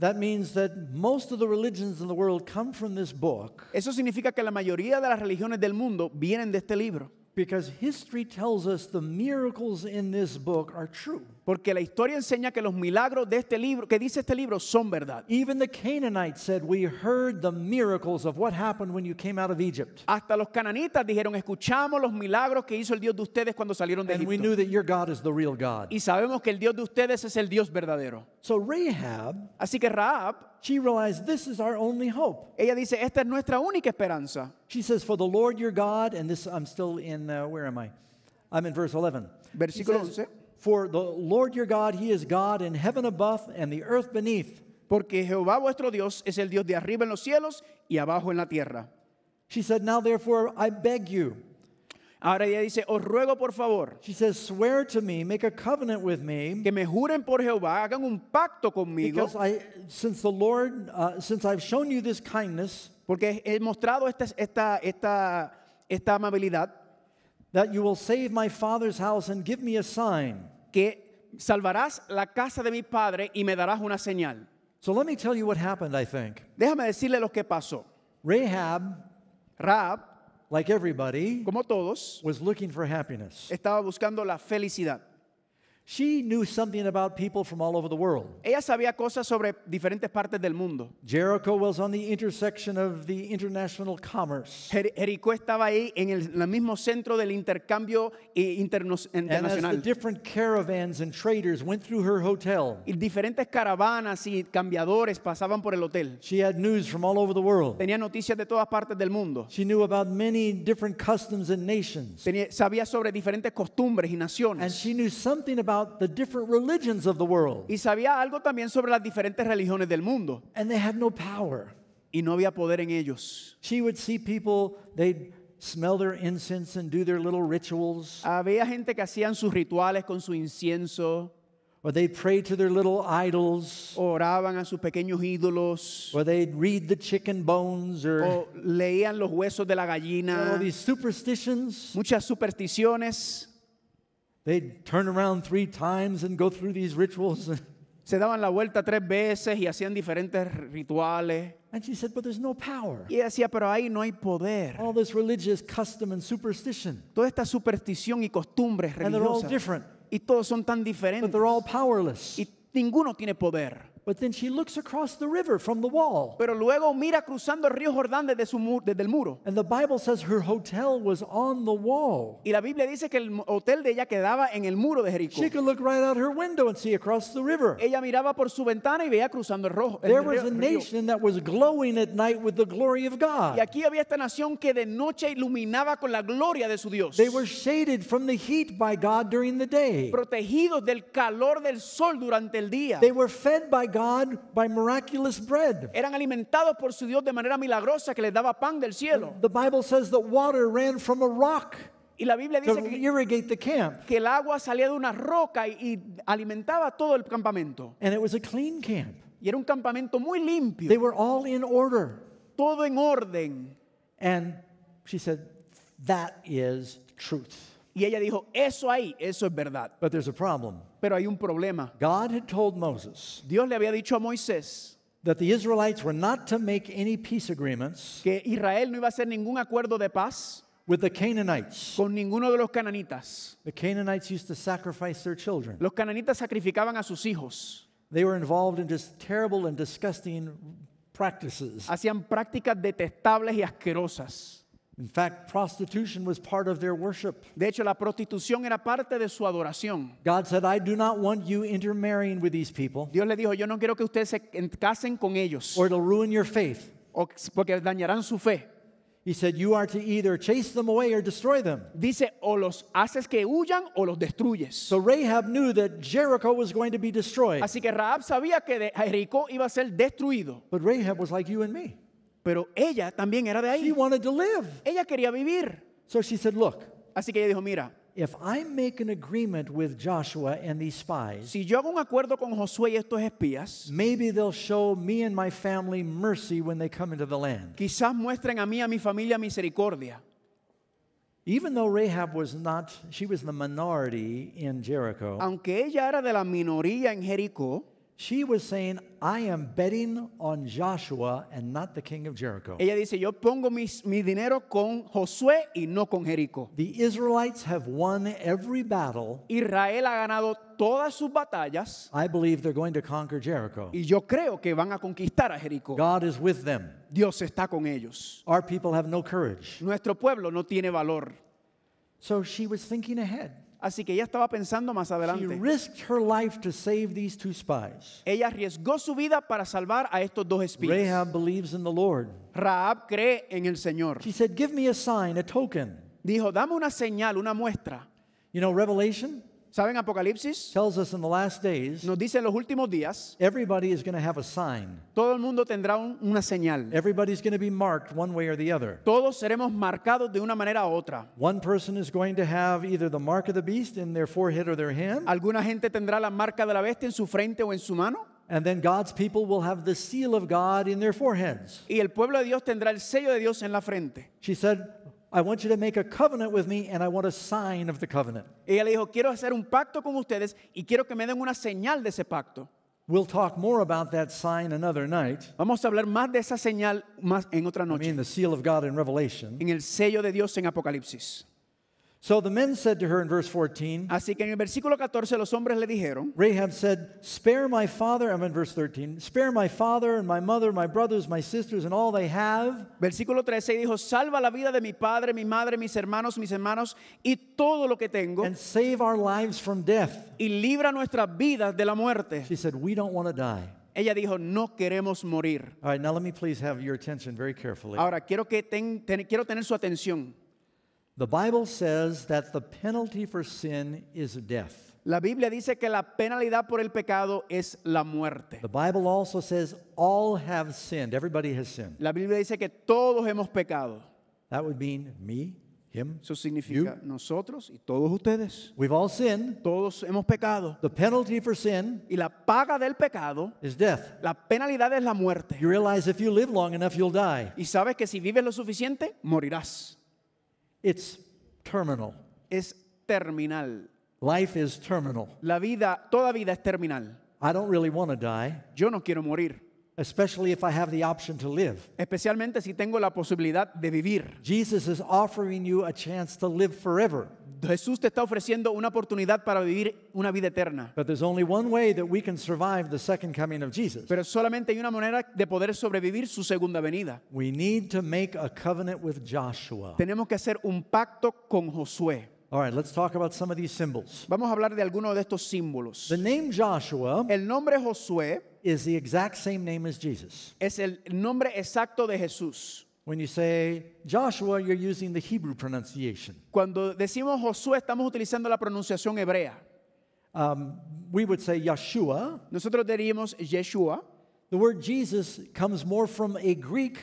That means that most of the religions in the world come from this book. Eso significa que la mayoría de las religiones del mundo vienen de este libro. Because history tells us the miracles in this book are true. Porque la historia enseña que los milagros de este libro, que dice este libro, son verdad. Even the Canaanites said, "We heard the miracles of what happened when you came out of Egypt." Hasta los cananitas dijeron, "Escuchamos los milagros que hizo el Dios de ustedes cuando salieron de Egipto." And we knew that your God is the real God. Y sabemos que el Dios de ustedes es el Dios verdadero. So Rahab, así que Rahab, she realized this is our only hope. Ella dice, esta es nuestra única esperanza. She says, "For the Lord your God," and this I'm still in. Uh, where am I? I'm in verse 11. Versículo 11. For the Lord your God, He is God in heaven above and the earth beneath. Porque Jehová vuestro Dios es el Dios de arriba en los cielos y abajo en la tierra. She said, "Now therefore I beg you." Ahora ella dice, os ruego por favor. She says, swear to me, make a covenant with me. Que me juren por Jehová, hagan un pacto conmigo. Because I, since the Lord, uh, since I've shown you this kindness. Porque he mostrado esta, esta, esta, esta amabilidad. That you will save my father's house and give me a sign. Que salvarás la casa de mi padre y me darás una señal. So let me tell you what happened, I think. Déjame decirle lo que pasó. Rahab, Rahab like everybody, como todos, was looking for happiness. estaba buscando la felicidad. She knew something about people from all over the world. Ella sabía cosas sobre diferentes partes del mundo. Jericho was on the intersection of the international commerce. Jer estaba ahí en el, en el, mismo centro del intercambio eh, interno internacional. And as the different caravans and traders went through her hotel. Y diferentes caravanas y cambiadores pasaban por el hotel. She had news from all over the world. Tenía noticias de todas partes del mundo. She knew about many different customs and nations. Tenía, sabía sobre diferentes costumbres y naciones. And she knew something about about the different religions of the world. Y sabía algo también sobre las diferentes religiones del mundo. And they had no power. Y no había poder en ellos. She would see people, they'd smell their incense and do their little rituals. Había gente que hacían sus rituales con su incienso. Or they'd pray to their little idols. Oraban a sus pequeños ídolos. Or they'd read the chicken bones. Or o leían los huesos de la gallina. All these superstitions. Muchas supersticiones. They'd turn around three times and go through these rituals. Se daban la vuelta tres veces y hacían diferentes rituales. And she said, but there's no power. Y decía, pero ahí no hay poder. All this religious custom and superstition. Toda esta superstición y costumbres religiosas. And they're all different. Y todos son tan diferentes. But they're all powerless. Y ninguno tiene poder. But then she looks across the river from the wall. Pero luego mira cruzando el río Jordán desde, su mu desde el muro. And the Bible says her hotel was on the wall. Y la Biblia dice que el hotel de ella quedaba en el muro de Jericó. She could look right out her window and see across the river. Ella miraba por su ventana y veía cruzando el, rojo, There was a nation that was glowing at night with the glory of God. Y aquí había esta nación que de noche iluminaba con la gloria de su Dios. They were shaded from the heat by God during the day. Protegidos del calor del sol durante el día. They were fed by God God by miraculous bread. Eran alimentados por su Dios de manera milagrosa que les daba pan del cielo. The Bible says that water ran from a rock. Y la Biblia dice que, que, el agua salía de una roca y, y alimentaba todo el campamento. And it was a clean camp. Y era un campamento muy limpio. They were all in order. Todo en orden. And she said, that is truth. Y ella dijo, eso ahí, eso es verdad. Pero hay un problema. Dios le había dicho a Moisés que Israel no iba a hacer ningún acuerdo de paz con ninguno de los cananitas. Los cananitas sacrificaban a sus hijos. They were involved in terrible and disgusting practices. Hacían prácticas detestables y asquerosas. In fact, prostitution was part of their worship. De hecho, la prostitución era parte de su adoración. God said, I do not want you intermarrying with these people. Dios le dijo, yo no quiero que ustedes se casen con ellos. Or it'll ruin your faith. O porque dañarán su fe. He said, you are to either chase them away or destroy them. Dice, o los haces que huyan o los destruyes. So Rahab knew that Jericho was going to be destroyed. Así que Rahab sabía que Jericó iba a ser destruido. But Rahab was like you and me. Pero ella también era de ahí. Ella quería vivir. Así que ella dijo, mira, si yo hago un acuerdo con Josué y estos espías, maybe they'll quizás muestren a mí, y a mi familia, misericordia. Even though Rahab was not, Aunque ella era de la minoría en Jericó, She was saying, I am betting on Joshua and not the king of Jericho. Ella dice, yo pongo mis, mi dinero con Josué y no con Jerico. The Israelites have won every battle. Israel ha ganado todas sus batallas. I believe they're going to conquer Jericho. Y yo creo que van a conquistar a Jericó. God is with them. Dios está con ellos. Our people have no courage. Nuestro pueblo no tiene valor. So she was thinking ahead. Así que ella estaba pensando más adelante. She risked her life to save these two spies. Ella arriesgó su vida para salvar a estos dos espías. Rahab believes in the Lord. Rahab cree en el Señor. She said, "Give me a sign, a token." Dijo, "Dame una señal, una muestra." You know Revelation? ¿Saben Apocalipsis? Tells us in the last days, Nos dice en los últimos días, everybody is going to have a sign. todo el mundo tendrá un- una señal. Everybody's going to be marked one way or the other. Todos seremos marcados de una manera u otra. One person is going to have either the mark of the beast in their forehead or their hand, Alguna gente tendrá la marca de la bestia en su frente o en su mano, and then God's people will have the seal of God in their foreheads. y el pueblo de Dios tendrá el sello de Dios en la frente. She said, I want you to make a covenant with me and I want a sign of the covenant. Ella dijo, quiero hacer un pacto con ustedes y quiero que me den una señal de ese pacto. We'll talk more about that sign another night. Vamos a hablar más de esa señal más en otra noche. I mean the seal of God in Revelation. En el sello de Dios en Apocalipsis. So the men said to her in verse 14, Así que en el versículo 14 los hombres le dijeron, Rahab said, Spare my father, I'm in verse 13, spare my father and my mother, my brothers, my sisters, and all they have. Versículo 13 dijo, Salva la vida de mi padre, mi madre, mis hermanos, mis hermanos y todo lo que tengo. And save our lives from death. Y libra nuestras vidas de la muerte. She said, We don't want to die. Ella dijo, no queremos morir. All right, now let me please have your attention very carefully. Ahora, quiero, que ten, ten, quiero tener su atención. The Bible says that the penalty for sin is death. La Biblia dice que la penalidad por el pecado es la muerte. The Bible also says all have sinned. Everybody has sinned. La Biblia dice que todos hemos pecado. That would mean me, him, Eso significa you. nosotros y todos ustedes. We've all sinned. Todos hemos pecado. The penalty for sin y la paga del pecado is death. La penalidad es la muerte. You realize if you live long enough you'll die. Y sabes que si vives lo suficiente morirás. It's terminal. Es terminal. Life is terminal. La vida, toda vida es terminal. I don't really want to die, Yo no quiero morir, especially if I have the option to live. especialmente si tengo la posibilidad de vivir. Jesus is offering you a chance to live forever. Jesús te está ofreciendo una oportunidad para vivir una vida eterna. Pero solamente hay una manera de poder sobrevivir su segunda venida. Tenemos que hacer un pacto con Josué. Vamos a hablar de algunos de estos símbolos. name Joshua el nombre Josué is the exact same Es el nombre exacto de Jesús. When you say Joshua, you're using the Hebrew pronunciation. Cuando decimos Josué, estamos utilizando la pronunciación hebrea. Um, we would say Yeshua. Nosotros diríamos Yeshua. The word Jesus comes more from a Greek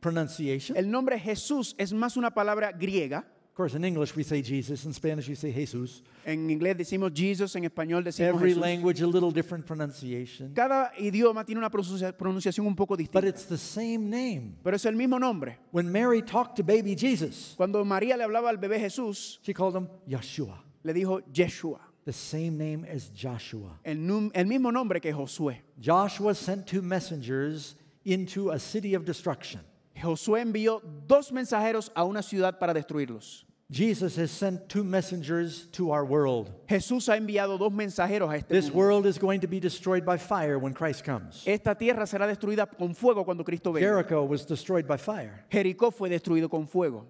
pronunciation. El nombre Jesús es más una palabra griega. course, in English we say Jesus. In Spanish we say Jesús. En inglés decimos Jesus, en español decimos Every Jesús. language a little different pronunciation. Cada idioma tiene una pronunciación un poco distinta. But it's the same name. Pero es el mismo nombre. When Mary talked to baby Jesus, cuando María le hablaba al bebé Jesús, she called him Yeshua. Le dijo Yeshua. The same name as Joshua. El, el mismo nombre que Josué. Joshua sent two messengers into a city of destruction. Josué envió dos mensajeros a una ciudad para destruirlos. Jesus has sent two messengers to our world. Jesús ha enviado dos mensajeros a este This mundo. world is going to be destroyed by fire when Christ comes. Esta tierra será destruida con fuego cuando Cristo venga. Jericho was destroyed by fire. Jericó fue destruido con fuego.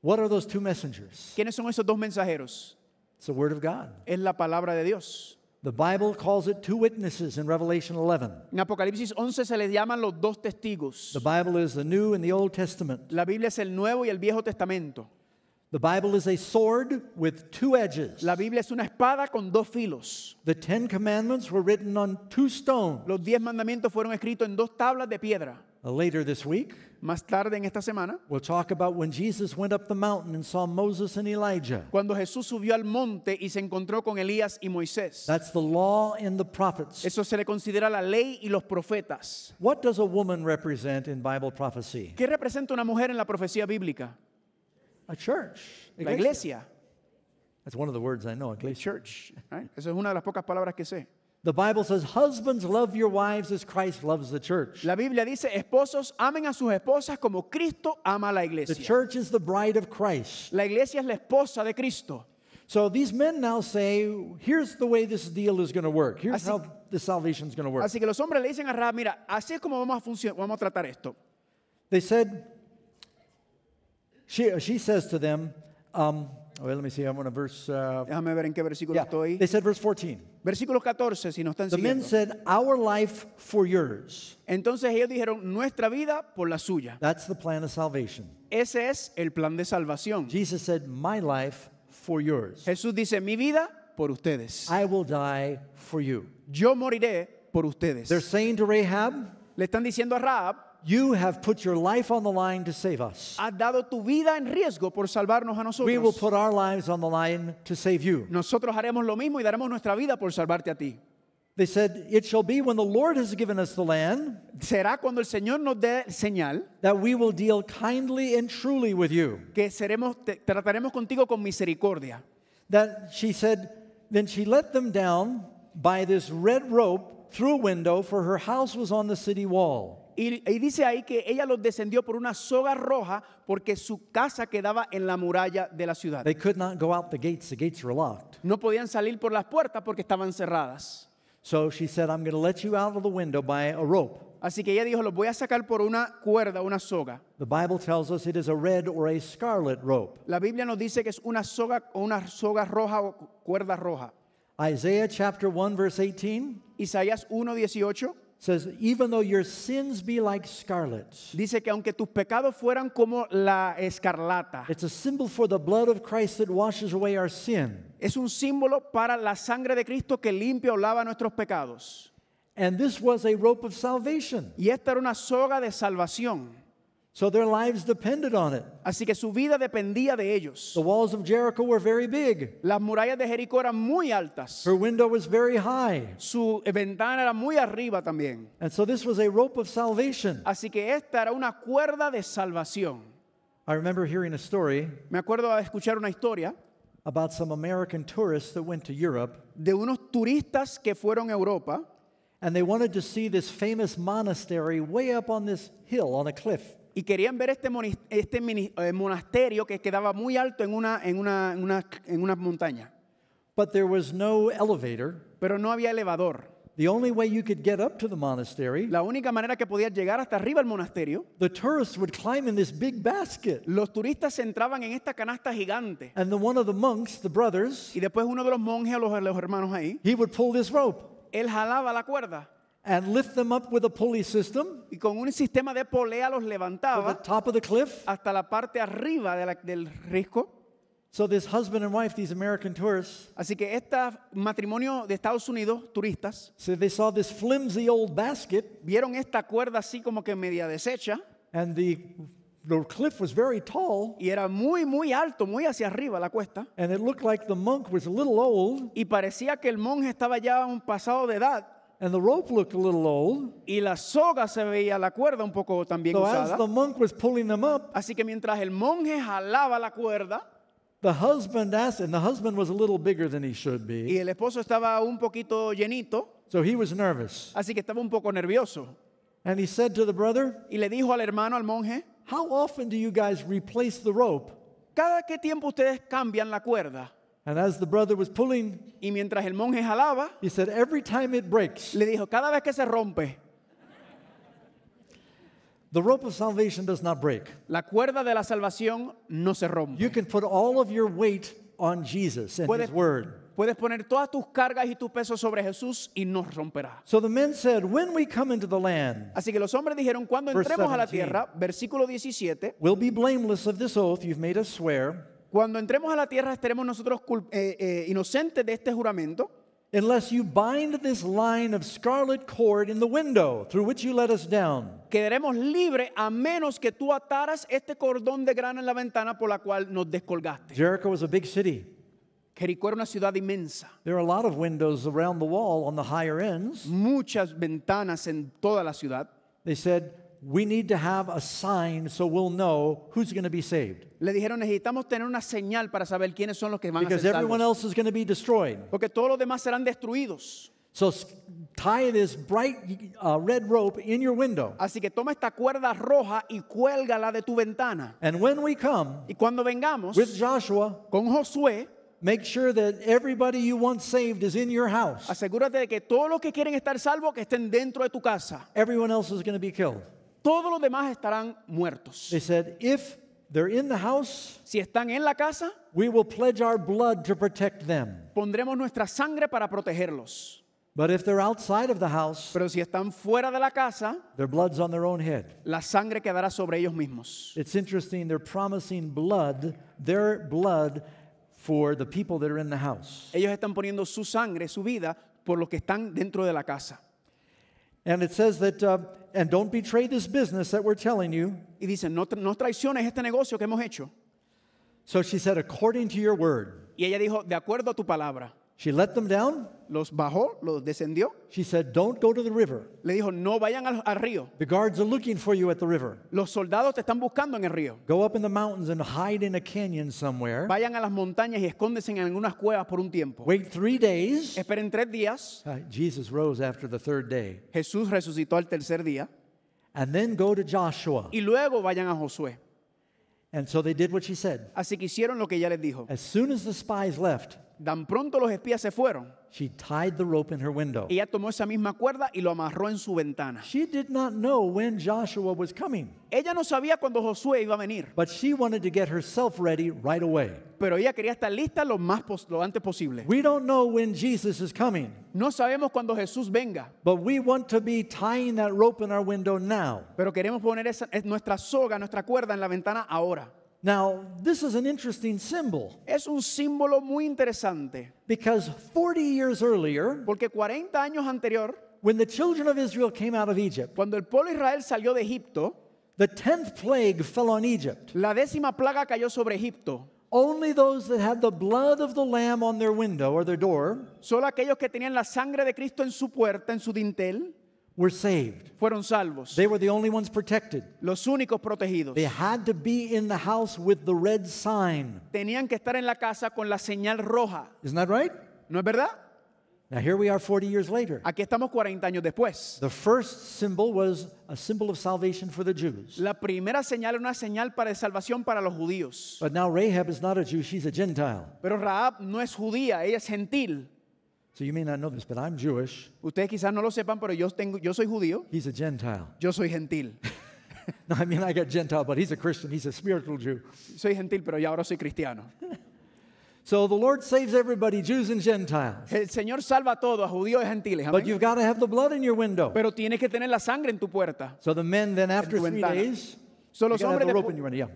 What are those two messengers? ¿Quiénes son esos dos mensajeros? It's the word of God. Es la palabra de Dios. The Bible calls it two witnesses in Revelation 11. En Apocalipsis 11 se les llaman los dos testigos. The Bible is the New and the Old Testament. La Biblia es el Nuevo y el Viejo Testamento. The Bible is a sword with two edges. La Biblia es una espada con dos filos. The Ten Commandments were written on two stones. Los diez mandamientos fueron escritos en dos tablas de piedra. Uh, later this week, más tarde en esta semana, we'll talk about when Jesus went up the mountain and saw Moses and Elijah. Cuando Jesús subió al monte y se encontró con Elías y Moisés. That's the law and the prophets. Eso se le considera la ley y los profetas. What does a woman represent in Bible prophecy? ¿Qué representa una mujer en la profecía bíblica? A church. La iglesia. That's one of the words I know, iglesia. Church, right? Esa es una de las pocas palabras que sé. The Bible says, Husbands, love your wives as Christ loves the church. La Biblia dice, esposos, amen a sus esposas como Cristo ama a la iglesia. The church is the bride of Christ. La iglesia es la esposa de Cristo. So these men now say, here's the way this deal is going to work. Here's así, how the salvation is going to work. Así que los hombres le dicen a Rahab, mira, así es como vamos a, funcionar, vamos a tratar esto. They said, she, she says to them, um, well, let me see, I'm on a verse, uh, Déjame ver en qué versículo yeah, estoy. They said verse 14. Versículo 14, si no están The men said, Our life for yours. Entonces ellos dijeron, nuestra vida por la suya. That's the plan of salvation. Ese es el plan de salvación. Jesus said, My life for yours. Jesús dice, mi vida por ustedes. I will die for you. Yo moriré por ustedes. They're saying to Rahab, Le están diciendo a Rahab, You have put your life on the line to save us. Has dado tu vida en riesgo por salvarnos a nosotros. We will put our lives on the line to save you. Nosotros haremos lo mismo y daremos nuestra vida por salvarte a ti. They said, It shall be when the Lord has given us the land. Será cuando el Señor nos dé señal. That we will deal kindly and truly with you. Que seremos, trataremos contigo con misericordia. That she said, Then she let them down by this red rope through a window, for her house was on the city wall. Y, dice ahí que ella los descendió por una soga roja porque su casa quedaba en la muralla de la ciudad. No podían salir por las puertas porque estaban cerradas. Así que ella dijo, los voy a sacar por una cuerda, una soga. La Biblia nos dice que es una soga o una soga roja o cuerda roja. Isaías 1 verse 18. Says, Even though your sins be like scarlet, dice que aunque tus pecados fueran como la escarlata, it's a symbol for the blood of Christ that washes away our sin. es un símbolo para la sangre de Cristo que limpia o lava nuestros pecados. And this was a rope of salvation. Y esta era una soga de salvación. So their lives depended on it. Así que su vida dependía de ellos. The walls of Jericho were very big. Las murallas de Jericó eran muy altas. Her window was very high. Su eh, ventana era muy arriba también. And so this was a rope of salvation. Así que esta era una cuerda de salvación. I remember hearing a story. Me acuerdo de escuchar una historia about some American tourists that went to Europe. De unos turistas que fueron a Europa. And they wanted to see this famous monastery way up on this hill on a cliff. y querían ver este, este eh, monasterio que quedaba muy alto en una, en en una, montaña. no elevator. Pero no había elevador. only way la única manera que podías llegar hasta arriba al monasterio, Los turistas entraban en esta canasta gigante. brothers, y después uno de los monjes, los, los hermanos ahí, Él jalaba la cuerda. and lift them up with a pulley system y con un sistema de polea los levantaba. the top of the cliff. hasta la parte arriba de la- del risco. So this husband and wife, these American tourists, Así que esta matrimonio de Estados Unidos, turistas, so they saw this flimsy old basket, vieron esta cuerda así como que media deshecha and the, the cliff was very tall, y era muy, muy alto, muy hacia arriba la cuesta. and it looked like the monk was a little old, Y parecía que el monje estaba ya un pasado de edad and the rope looked a little old. Y la soga se veía la cuerda un poco también so usada. As the monk was pulling them up, Así que mientras el monje jalaba la cuerda, the husband asked, and the husband was a little bigger than he should be. Y el esposo estaba un poquito llenito. So he was nervous. Así que estaba un poco nervioso. And he said to the brother, y le dijo al hermano al monje, How often do you guys replace the rope? Cada qué tiempo ustedes cambian la cuerda? And as the brother was pulling, y mientras el monje jalaba, he said, Every time it breaks, le dijo, cada vez que se rompe, the rope of salvation does not break. La cuerda de la salvación no se rompe. You can put all of your weight on Jesus and puedes, His Word. Puedes poner todas tus cargas y tu peso sobre Jesús y no romperá. So the men said, when we come into the land, Así que los hombres dijeron, cuando entremos 17, a la tierra, versículo 17, we'll be blameless of this oath you've made us swear. Cuando entremos a la tierra estaremos nosotros eh, eh, inocentes de este juramento. Unless you bind this line of scarlet cord in the window through which you let us down. Quedaremos libre a menos que tú ataras este cordón de grana en la ventana por la cual nos descolgaste. Jericho was a big city. Jericó era una ciudad inmensa. There are a lot of windows around the wall on the higher ends. Muchas ventanas en toda la ciudad. They said we need to have a sign so we'll know who's going to be saved. Le dijeron, necesitamos tener una señal para saber quiénes son los que van Because a ser salvos. Because everyone else is going to be destroyed. Porque todos los demás serán destruidos. So tie this bright uh, red rope in your window. Así que toma esta cuerda roja y cuélgala de tu ventana. And when we come, y cuando vengamos, with Joshua, con Josué, Make sure that everybody you want saved is in your house. Asegúrate de que todos los que quieren estar salvos que estén dentro de tu casa. Everyone else is going to be killed. todos los demás estarán muertos. They said, if they're in the house, si están en la casa, we will pledge our blood to protect them. Pondremos nuestra sangre para protegerlos. But if they're outside of the house, Pero si están fuera de la casa, their blood's on their own head. la sangre quedará sobre ellos mismos. It's interesting, they're promising blood, their blood for the people that are in the house. Ellos están poniendo su sangre, su vida por los que están dentro de la casa. And it says that, uh, and don't betray this business that we're telling you. Y dice, no, no traiciones este negocio que hemos hecho. So she said, according to your word. Y ella dijo, de acuerdo a tu palabra. She let them down. Los bajó, los descendió. She said, "Don't go to the river." Le dijo, "No vayan al, al río." The guards are looking for you at the river. Los soldados te están buscando en el río. Go up in the mountains and hide in a canyon somewhere. Vayan a las montañas y escóndense en algunas cuevas por un tiempo. Wait three days. Esperen tres días. Uh, Jesus rose after the third day. Jesús resucitó al tercer día. And then go to Joshua. Y luego vayan a Josué. And so they did what she said. Así que hicieron lo que ella les dijo. As soon as the spies left. Tan pronto los espías se fueron. She tied the rope in her window. Ella tomó esa misma cuerda y lo amarró en su ventana. She did not know when Joshua was coming. Ella no sabía cuándo Josué iba a venir. But she wanted to get herself ready right away. Pero ella quería estar lista lo más lo antes posible. We don't know when Jesus is coming. No sabemos cuándo Jesús venga. But we want to be tying that rope in our window now. Pero queremos poner esa, nuestra soga, nuestra cuerda en la ventana ahora. Now, this is an interesting symbol. Es un símbolo muy interesante. Because 40 years earlier, porque 40 años anterior, when the children of Israel came out of Egypt, cuando el pueblo Israel salió de Egipto, the 10th plague fell on Egypt. La décima plaga cayó sobre Egipto. Only those that had the blood of the lamb on their window or their door, solo aquellos que tenían la sangre de Cristo en su puerta, en su dintel, were saved. Fueron salvos. They were the only ones protected. Los únicos protegidos. They had to be in the house with the red sign. Tenían que estar en la casa con la señal roja. Isn't that right? ¿No es verdad? Now here we are 40 years later. Aquí estamos 40 años después. The first symbol was a symbol of salvation for the Jews. La primera señal era una señal para salvación para los judíos. But now Rahab is not a Jew, she's a Gentile. Pero Rahab no es judía, ella es gentil. So you may not know this, but I'm Jewish. Ustedes quizás no lo sepan, pero yo, tengo, yo soy judío. He's a Gentile. Yo soy gentil. no, I mean, I got Gentile, but he's a Christian. He's a spiritual Jew. Soy gentil, pero ya ahora soy cristiano. So the Lord saves everybody, Jews and Gentiles. El Señor salva a todos, a judíos y gentiles. But you've got to have the blood in your window. Pero tienes que tener la sangre en tu puerta. So the men then after three days, so los hombres después, abrieron, Yeah.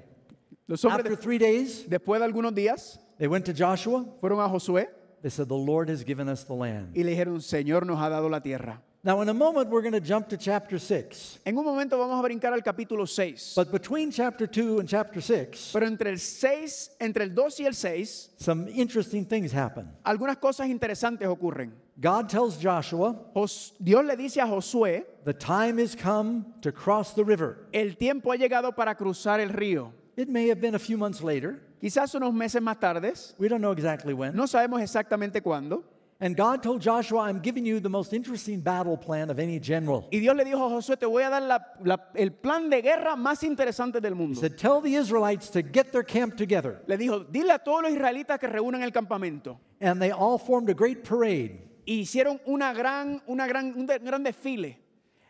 Los hombres after de, three days, después de algunos días, they went to Joshua. Fueron a Josué. They said, the Lord has given us the land. Y le dijeron, Señor nos ha dado la tierra. Now, in a moment, we're going to jump to chapter 6. En un momento vamos a brincar al capítulo 6. But between chapter 2 and chapter 6, Pero entre el 6, entre el 2 y el 6, some interesting things happen. algunas cosas interesantes ocurren. God tells Joshua, Jos- Dios le dice a Josué, The time has come to cross the river. el tiempo ha llegado para cruzar el río. It may have been a few months later. Quizás unos meses más tardes. We don't know exactly when. No sabemos exactamente cuándo. And God told Joshua, I'm giving you the most interesting battle plan of any general. Y Dios le dijo a Josué, te voy a dar la, la, el plan de guerra más interesante del mundo. He said, tell the Israelites to get their camp together. Le dijo, dile a todos los israelitas que reúnan el campamento. And they all formed a great parade. Y hicieron una gran, una gran, un gran desfile.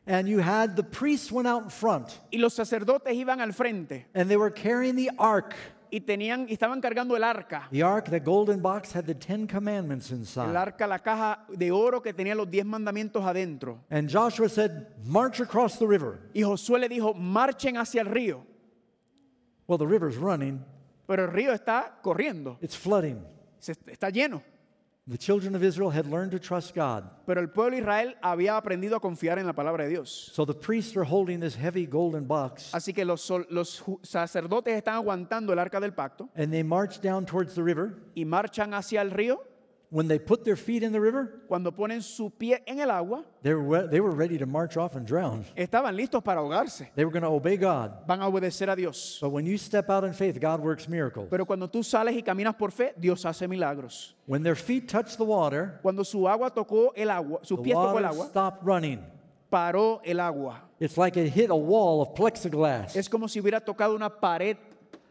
And you had the priests went out in front. Y los sacerdotes iban al frente. And they were carrying the ark. Y tenían estaban cargando el arca. The ark, the golden box had the Ten Commandments inside. El arca, la caja de oro que tenía los diez mandamientos adentro. And Joshua said, "March across the river." Y Josué le dijo, "Marchen hacia el río." Well, the river's running. Pero el río está corriendo. It's flooding. Se está lleno. The children of Israel had learned to trust God. Pero el pueblo Israel había aprendido a confiar en la palabra de Dios. So the priests are holding this heavy golden box. Así que los, los sacerdotes están aguantando el arca del pacto. And they march down towards the river. Y marchan hacia el río. When they put their feet in the river, cuando ponen su pie en el agua, they were, they were ready to march off and drown. Estaban listos para ahogarse. They were going to obey God. Van a obedecer a Dios. But when you step out in faith, God works miracles. Pero cuando tú sales y caminas por fe, Dios hace milagros. When their feet touched the water, cuando su agua tocó el agua, sus pies tocó el agua, stopped running. Paró el agua. It's like it hit a wall of plexiglass. Es como si hubiera tocado una pared.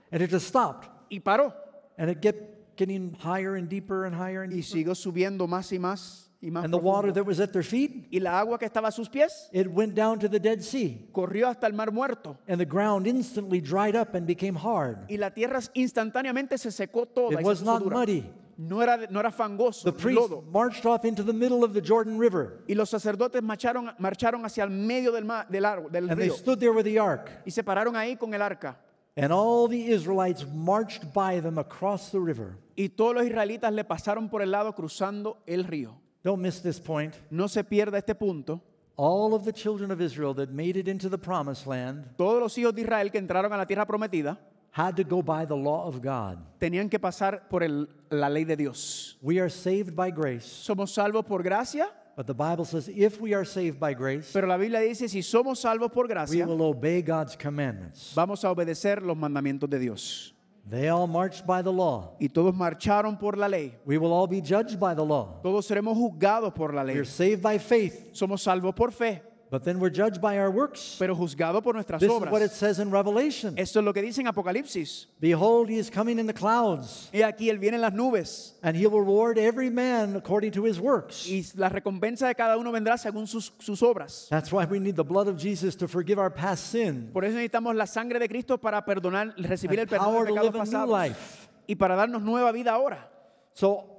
And it just stopped. Y paró. And it get getting higher and deeper and higher and y sigo subiendo más y más y más. And the water that was at their feet, y la agua que estaba a sus pies, it went down to the Dead Sea. corrió hasta el Mar Muerto. And the ground instantly dried up and became hard. Y la tierra instantáneamente se secó toda. It was not muddy. No era, no era fangoso, the priest lodo. marched off into the middle of the Jordan River. Y los sacerdotes marcharon, marcharon hacia el medio del, mar, del, árbol, del and río. They stood there with the ark. Y se pararon ahí con el arca. And all the Israelites marched by them across the river. Y todos los israelitas le pasaron por el lado cruzando el río. Don't miss this point. No se pierda este punto. All of the children of Israel that made it into the promised land Todos los hijos de Israel que entraron a la tierra prometida had to go by the law of God. tenían que pasar por el- la ley de Dios. We are saved by grace, Somos salvos por gracia but the Bible says if we are saved by grace, Pero la Biblia dice si somos salvos por gracia. we will obey God's commandments. vamos a obedecer los mandamientos de Dios. They all marched by the law. Y todos marcharon por la ley. We will all be judged by the law. Todos seremos juzgados por la We are saved by faith. Somos salvos por fe. But then we're judged by our works. Pero juzgado por nuestras this obras. Is what it says in Revelation. Esto es lo que dice en Apocalipsis. Behold, he is coming in the clouds. Y aquí él viene en las nubes. And he will reward every man according to his works. Y la recompensa de cada uno vendrá según sus, sus obras. That's why we need the blood of Jesus to forgive our past sin. Por eso necesitamos la sangre de Cristo para perdonar, recibir and el perdón de pecados pasados. Y para darnos nueva vida ahora. So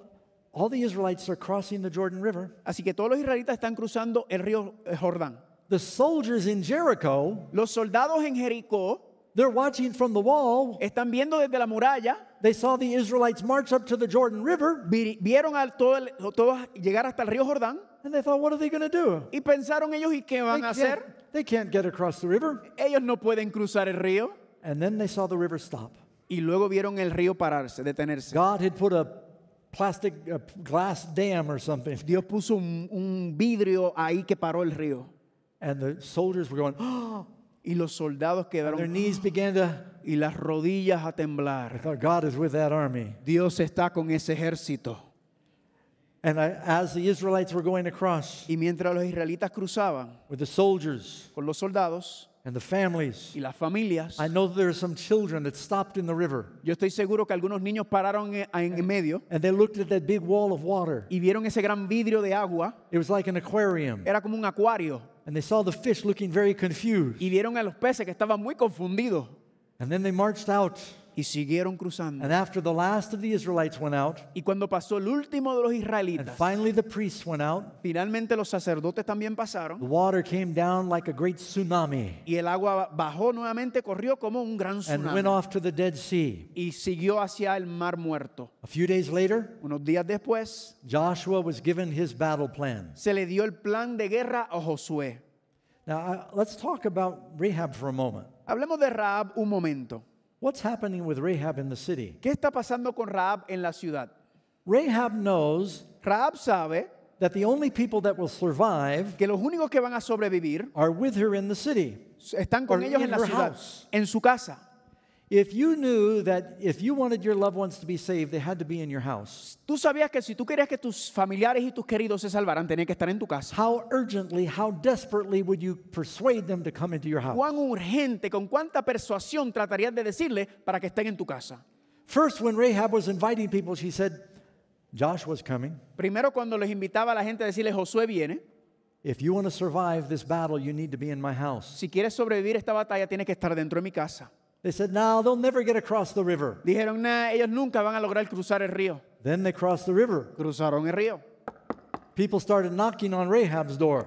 all the Israelites are crossing the Jordan River. Así que todos los israelitas están cruzando el río eh, Jordán. The soldiers in Jericho, los soldados en Jericó, they're watching from the wall. Están viendo desde la muralla. They saw the Israelites march up to the Jordan River. Vieron a todos todo llegar hasta el río Jordán. And they thought, what are they going to do? Y pensaron ellos, ¿y qué van a hacer? They can't get across the river. Ellos no pueden cruzar el río. And then they saw the river stop. Y luego vieron el río pararse, detenerse. God had put a plastic, uh, glass dam or something. Dios puso un, un, vidrio ahí que paró el río. And the soldiers were going, oh! Y los soldados quedaron. Their knees began to, y las rodillas a temblar. I thought, God is with that army. Dios está con ese ejército. And I, as the Israelites were going across, y mientras los israelitas cruzaban, with the soldiers, con los soldados, and the families. y las familias. I know there are some children that stopped in the river Yo estoy seguro que algunos niños pararon en, en medio and they looked at that big wall of water. y vieron ese gran vidrio de agua. It was like an aquarium. Era como un acuario. And they saw the fish looking very confused. Y vieron a los peces que estaban muy confundidos. And then they marched out y siguieron cruzando. And after the last of the Israelites went out, y cuando pasó el último de los and finally the priests went out, finalmente los sacerdotes también the water came down like a great tsunami y el agua bajó nuevamente, corrió como un gran and went off to the Dead Sea. y siguió hacia el mar muerto. A few days later, Unos días después Joshua was given his battle plan. se le dio el plan de guerra a Josué. Now, uh, let's talk about Rahab for a moment. Hablemos de un momento. What's happening with Rahab in the city? ¿Qué está pasando con Rahab en la ciudad? Rahab knows Rahab sabe that the only people that will survive que los únicos que van a sobrevivir are with her in the city. Están con ellos en la ciudad, house. en su casa. If you knew that if you wanted your loved ones to be saved, they had to be in your house. Tú sabías que si tú querías que tus familiares y tus queridos se salvaran, tenían que estar en tu casa. How urgently, how desperately would you persuade them to come into your house? Cuán urgente, con cuánta persuasión tratarías de decirle para que estén en tu casa. First, when Rahab was inviting people, she said, "Josh was coming. Primero cuando les invitaba a la gente a decirle Josué viene. If you want to survive this battle, you need to be in my house. Si quieres sobrevivir esta batalla, tienes que estar dentro de mi casa. They said, no, they'll never get across the river. Dijeron, nah, ellos nunca van a lograr cruzar el río. Then they crossed the river. Cruzaron el río. People started knocking on Rahab's door.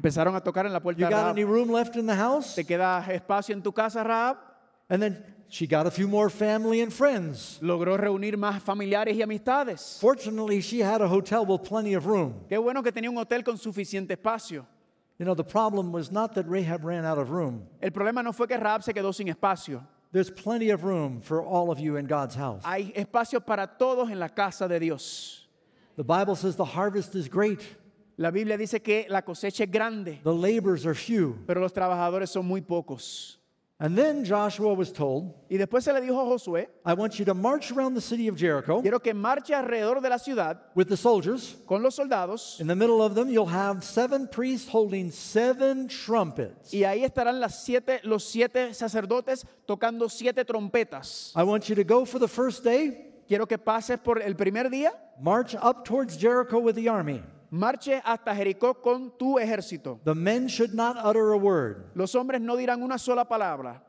Empezaron a tocar en la puerta you got Rahab. any room left in the house? ¿Te queda espacio en tu casa, Rahab? And then she got a few more family and friends. Logró reunir más familiares y amistades. Fortunately, she had a hotel with plenty of room. Qué bueno que tenía un hotel con suficiente espacio. You know, the problem was not that Rahab ran out of room. El problema no fue que Rahab se quedó sin espacio. There's plenty of room for all of you in God's house. Hay espacio para todos en la casa de Dios. The Bible says the harvest is great. La Biblia dice que la cosecha es grande. The labors are few. Pero los trabajadores son muy pocos. And then Joshua was told, y después se le dijo a Josué, I want you to march around the city of Jericho. Quiero que marche alrededor de la ciudad with the soldiers. con los soldados. In the middle of them you'll have seven priests holding seven trumpets. Y ahí estarán las siete, los siete sacerdotes tocando siete trompetas. I want you to go for the first day. Quiero que pases por el primer día. March up towards Jericho with the army. Marche hasta Jericó con tu ejército. The men should not utter a word. Los hombres no dirán una sola palabra.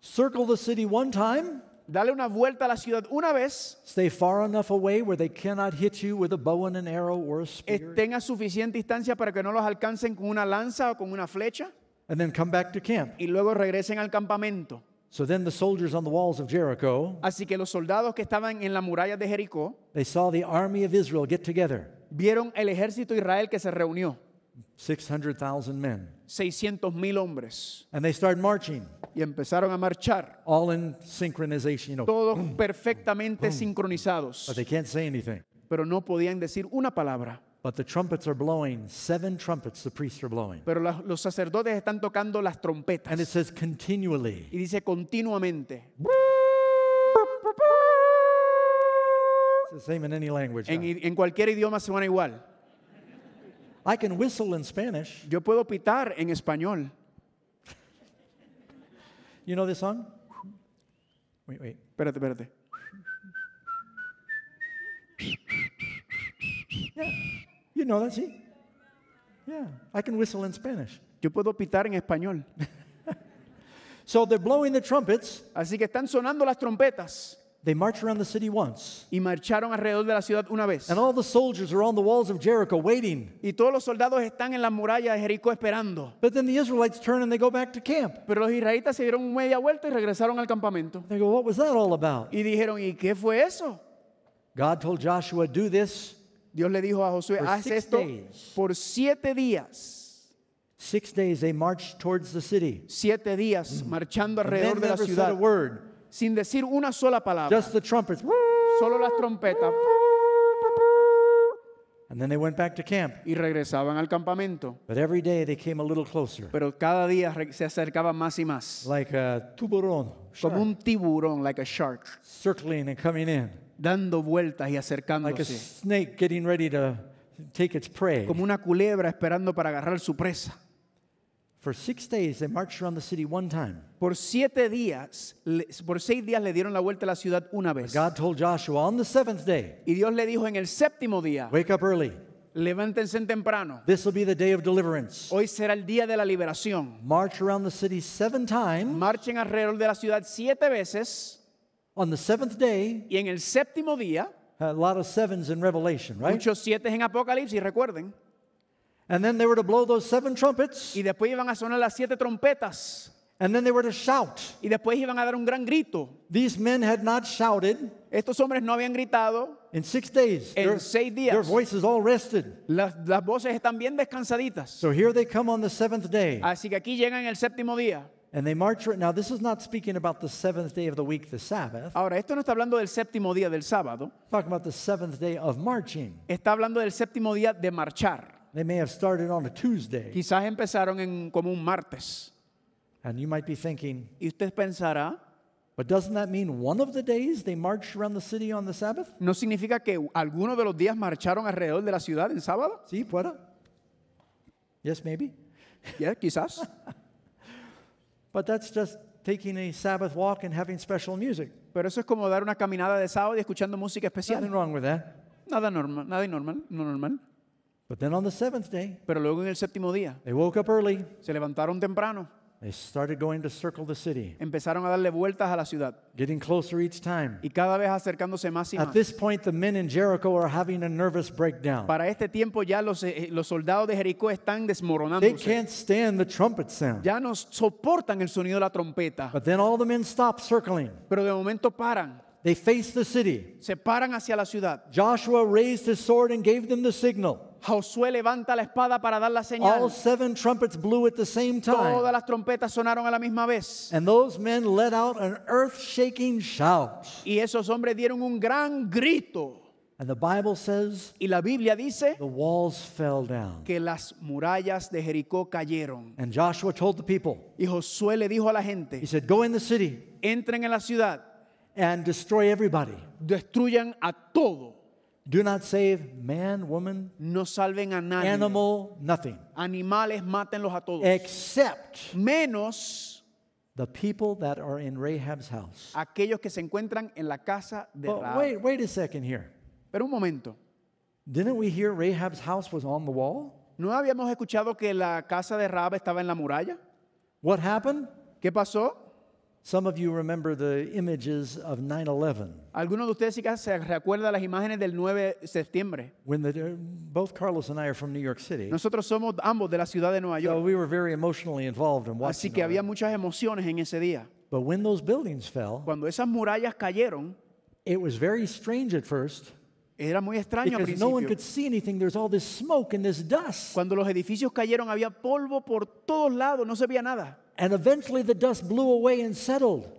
Circle the city one time. Dale una vuelta a la ciudad una vez. Stay far enough away where they cannot hit you with a bow and an arrow or a spear. Estén a suficiente distancia para que no los alcancen con una lanza o con una flecha. And then come back to camp. Y luego regresen al campamento. So then the soldiers on the walls of Jericho. Así que los soldados que estaban en las murallas de Jericó. They saw the army of Israel get together. vieron el ejército de Israel que se reunió. 600,000 men. 600,000 hombres. And they started marching. Y empezaron a marchar. All in synchronization, you know. Todos boom, perfectamente boom, sincronizados. But they can't say anything. Pero no podían decir una palabra. But the trumpets are blowing, seven trumpets the priests are blowing. Pero la, los sacerdotes están tocando las trompetas. And it says continually. Y dice continuamente. the same in any language. En, en cualquier idioma suena igual. I can whistle in Spanish. Yo puedo pitar en español. You know this song? Wait, wait. Espérate, espérate. Yeah, you know that, see? Yeah, I can whistle in Spanish. Yo puedo pitar en español. so they're blowing the trumpets. Así que están sonando las trompetas. They march around the city once. Y marcharon alrededor de la ciudad una vez. And all the soldiers are on the walls of Jericho waiting. Y todos los soldados están en las murallas de Jericó esperando. But then the Israelites turn and they go back to camp. Pero los israelitas se dieron media vuelta y regresaron al campamento. They go, what was that all about? Y dijeron, ¿y qué fue eso? God told Joshua, do this. Dios le dijo a Josué, haz esto days. por siete días. Six days they marched towards the city. Siete días mm. marchando alrededor de la ciudad. Said a word. sin decir una sola palabra. Solo las trompetas. Y regresaban al campamento. Pero cada día se acercaban más y más. Como un tiburón, shark. Circling and coming in. Dando vueltas y acercándose. Como una culebra esperando para agarrar su presa. For six days they marched around the city one time. Por siete días, por seis días le dieron la vuelta a la ciudad una vez. God told Joshua on the seventh day. Y Dios le dijo en el séptimo día. Wake up early. Levántense temprano. This will be the day of deliverance. Hoy será el día de la liberación. March around the city seven times. Marchen alrededor de la ciudad siete veces. On the seventh day. Y en el séptimo día. A lot of sevens in Revelation, right? Muchos siete en Apocalipsis, recuerden. And then they were to blow those seven trumpets. Y después iban a sonar las siete trompetas. And then they were to shout. Y después iban a dar un gran grito. These men had not shouted. Estos hombres no habían gritado. In six days, en their, seis días. Their voices all rested. Las, las voces están bien descansaditas. So here they come on the seventh day. Así que aquí llegan el séptimo día. And they march right now. This is not speaking about the seventh day of the week, the Sabbath. Ahora esto no está hablando del séptimo día del sábado. Talking about the seventh day of marching. Está hablando del séptimo día de marchar. They may have started on a Tuesday. Quizás empezaron en como un martes. And you might be thinking, Y usted pensará, but doesn't that mean one of the days they marched around the city on the Sabbath? ¿no significa que algunos de los días marcharon alrededor de la ciudad en sábado? Sí, puede. Yes, maybe. Yeah, quizás. But that's just taking a Sabbath walk and having special music. Pero eso es como dar una caminada de sábado y escuchando música especial. Nothing wrong with that. Nada normal, nada normal, no normal. But then on the seventh day, Pero luego en el séptimo día, they woke up early. se levantaron temprano, They started going to circle the city, empezaron a darle vueltas a la ciudad getting closer each time. y cada vez acercándose más y At this point, the men in Jericho are having a nervous breakdown. Para este tiempo ya los, eh, eh, los soldados de Jericó están They can can't stand the trumpet sound. Ya no soportan el sonido de la trompeta. But then all the men stop circling. Pero de momento paran, They face the city. se paran hacia la ciudad. Joshua raised his sword and gave them the signal. Josué levanta la espada para dar la señal. All seven trumpets blew at the same time. Todas las trompetas sonaron a la misma vez. And those men let out an earth-shaking shout. Y esos hombres dieron un gran grito. And the Bible says, y la Biblia dice the walls fell down. que las murallas de Jericó cayeron. And Joshua told the people, y Josué le dijo a la gente, he said, Go in the city entren en la ciudad and destroy everybody. destruyan a todos. Do not save man, woman, no salven a nadie. Animal, nothing. Animales, mátenlos a todos. Except menos the people that are in Rahab's house. Aquellos que se encuentran en la casa de Rahab. Wait, wait a second here. Pero un momento. Didn't we hear Rahab's house was on the wall? ¿No habíamos escuchado que la casa de Rahab estaba en la muralla? What happened? ¿Qué pasó? Some of you remember the images of 9/11. Algunos de ustedes quizás se recuerda las imágenes del 9 de septiembre. When the, uh, both Carlos and I are from New York City. Nosotros somos ambos de la ciudad de Nueva York. So we were very emotionally involved in watching. Así que había muchas emociones en ese día. But when those buildings fell, cuando esas murallas cayeron, it was very strange at first. Era muy extraño al principio. Cuando los edificios cayeron había polvo por todos lados, no se veía nada.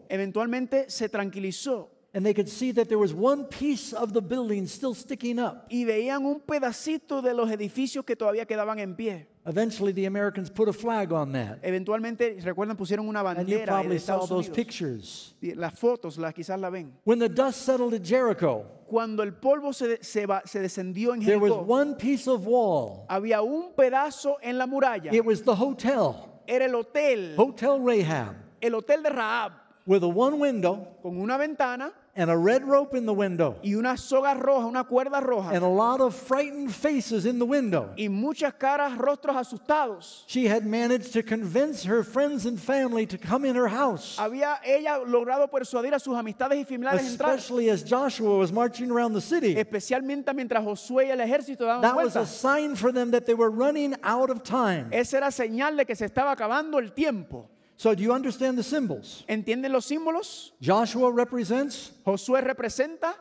Eventualmente se tranquilizó And they could see that there was one piece of the building still sticking up. Y veían un pedacito de los edificios que todavía quedaban en pie. Eventually the Americans put a flag on that. Eventualmente, recuerdan, pusieron una bandera And you probably saw Estados those pictures. Las fotos, las quizás la ven. When the dust settled at Jericho, Cuando el polvo se, se se descendió en Jericho, there was one piece of wall. había un pedazo en la muralla. It was the hotel, Era el hotel, Hotel Rahab, el hotel de Raab, with a one window con una ventana and a red rope in the window. Y una soga roja, una cuerda roja. And a lot of frightened faces in the window. Y muchas caras, rostros asustados. She had managed to convince her friends and family to come in her house. Había ella logrado persuadir a sus amistades y familiares entrar. Especially as Joshua was marching around the city. Especialmente mientras Josué y el ejército daban That was a sign for them that they were running out of time. Esa era señal de que se estaba acabando el tiempo. So do you understand the symbols? ¿Entienden los símbolos? Joshua represents Josué representa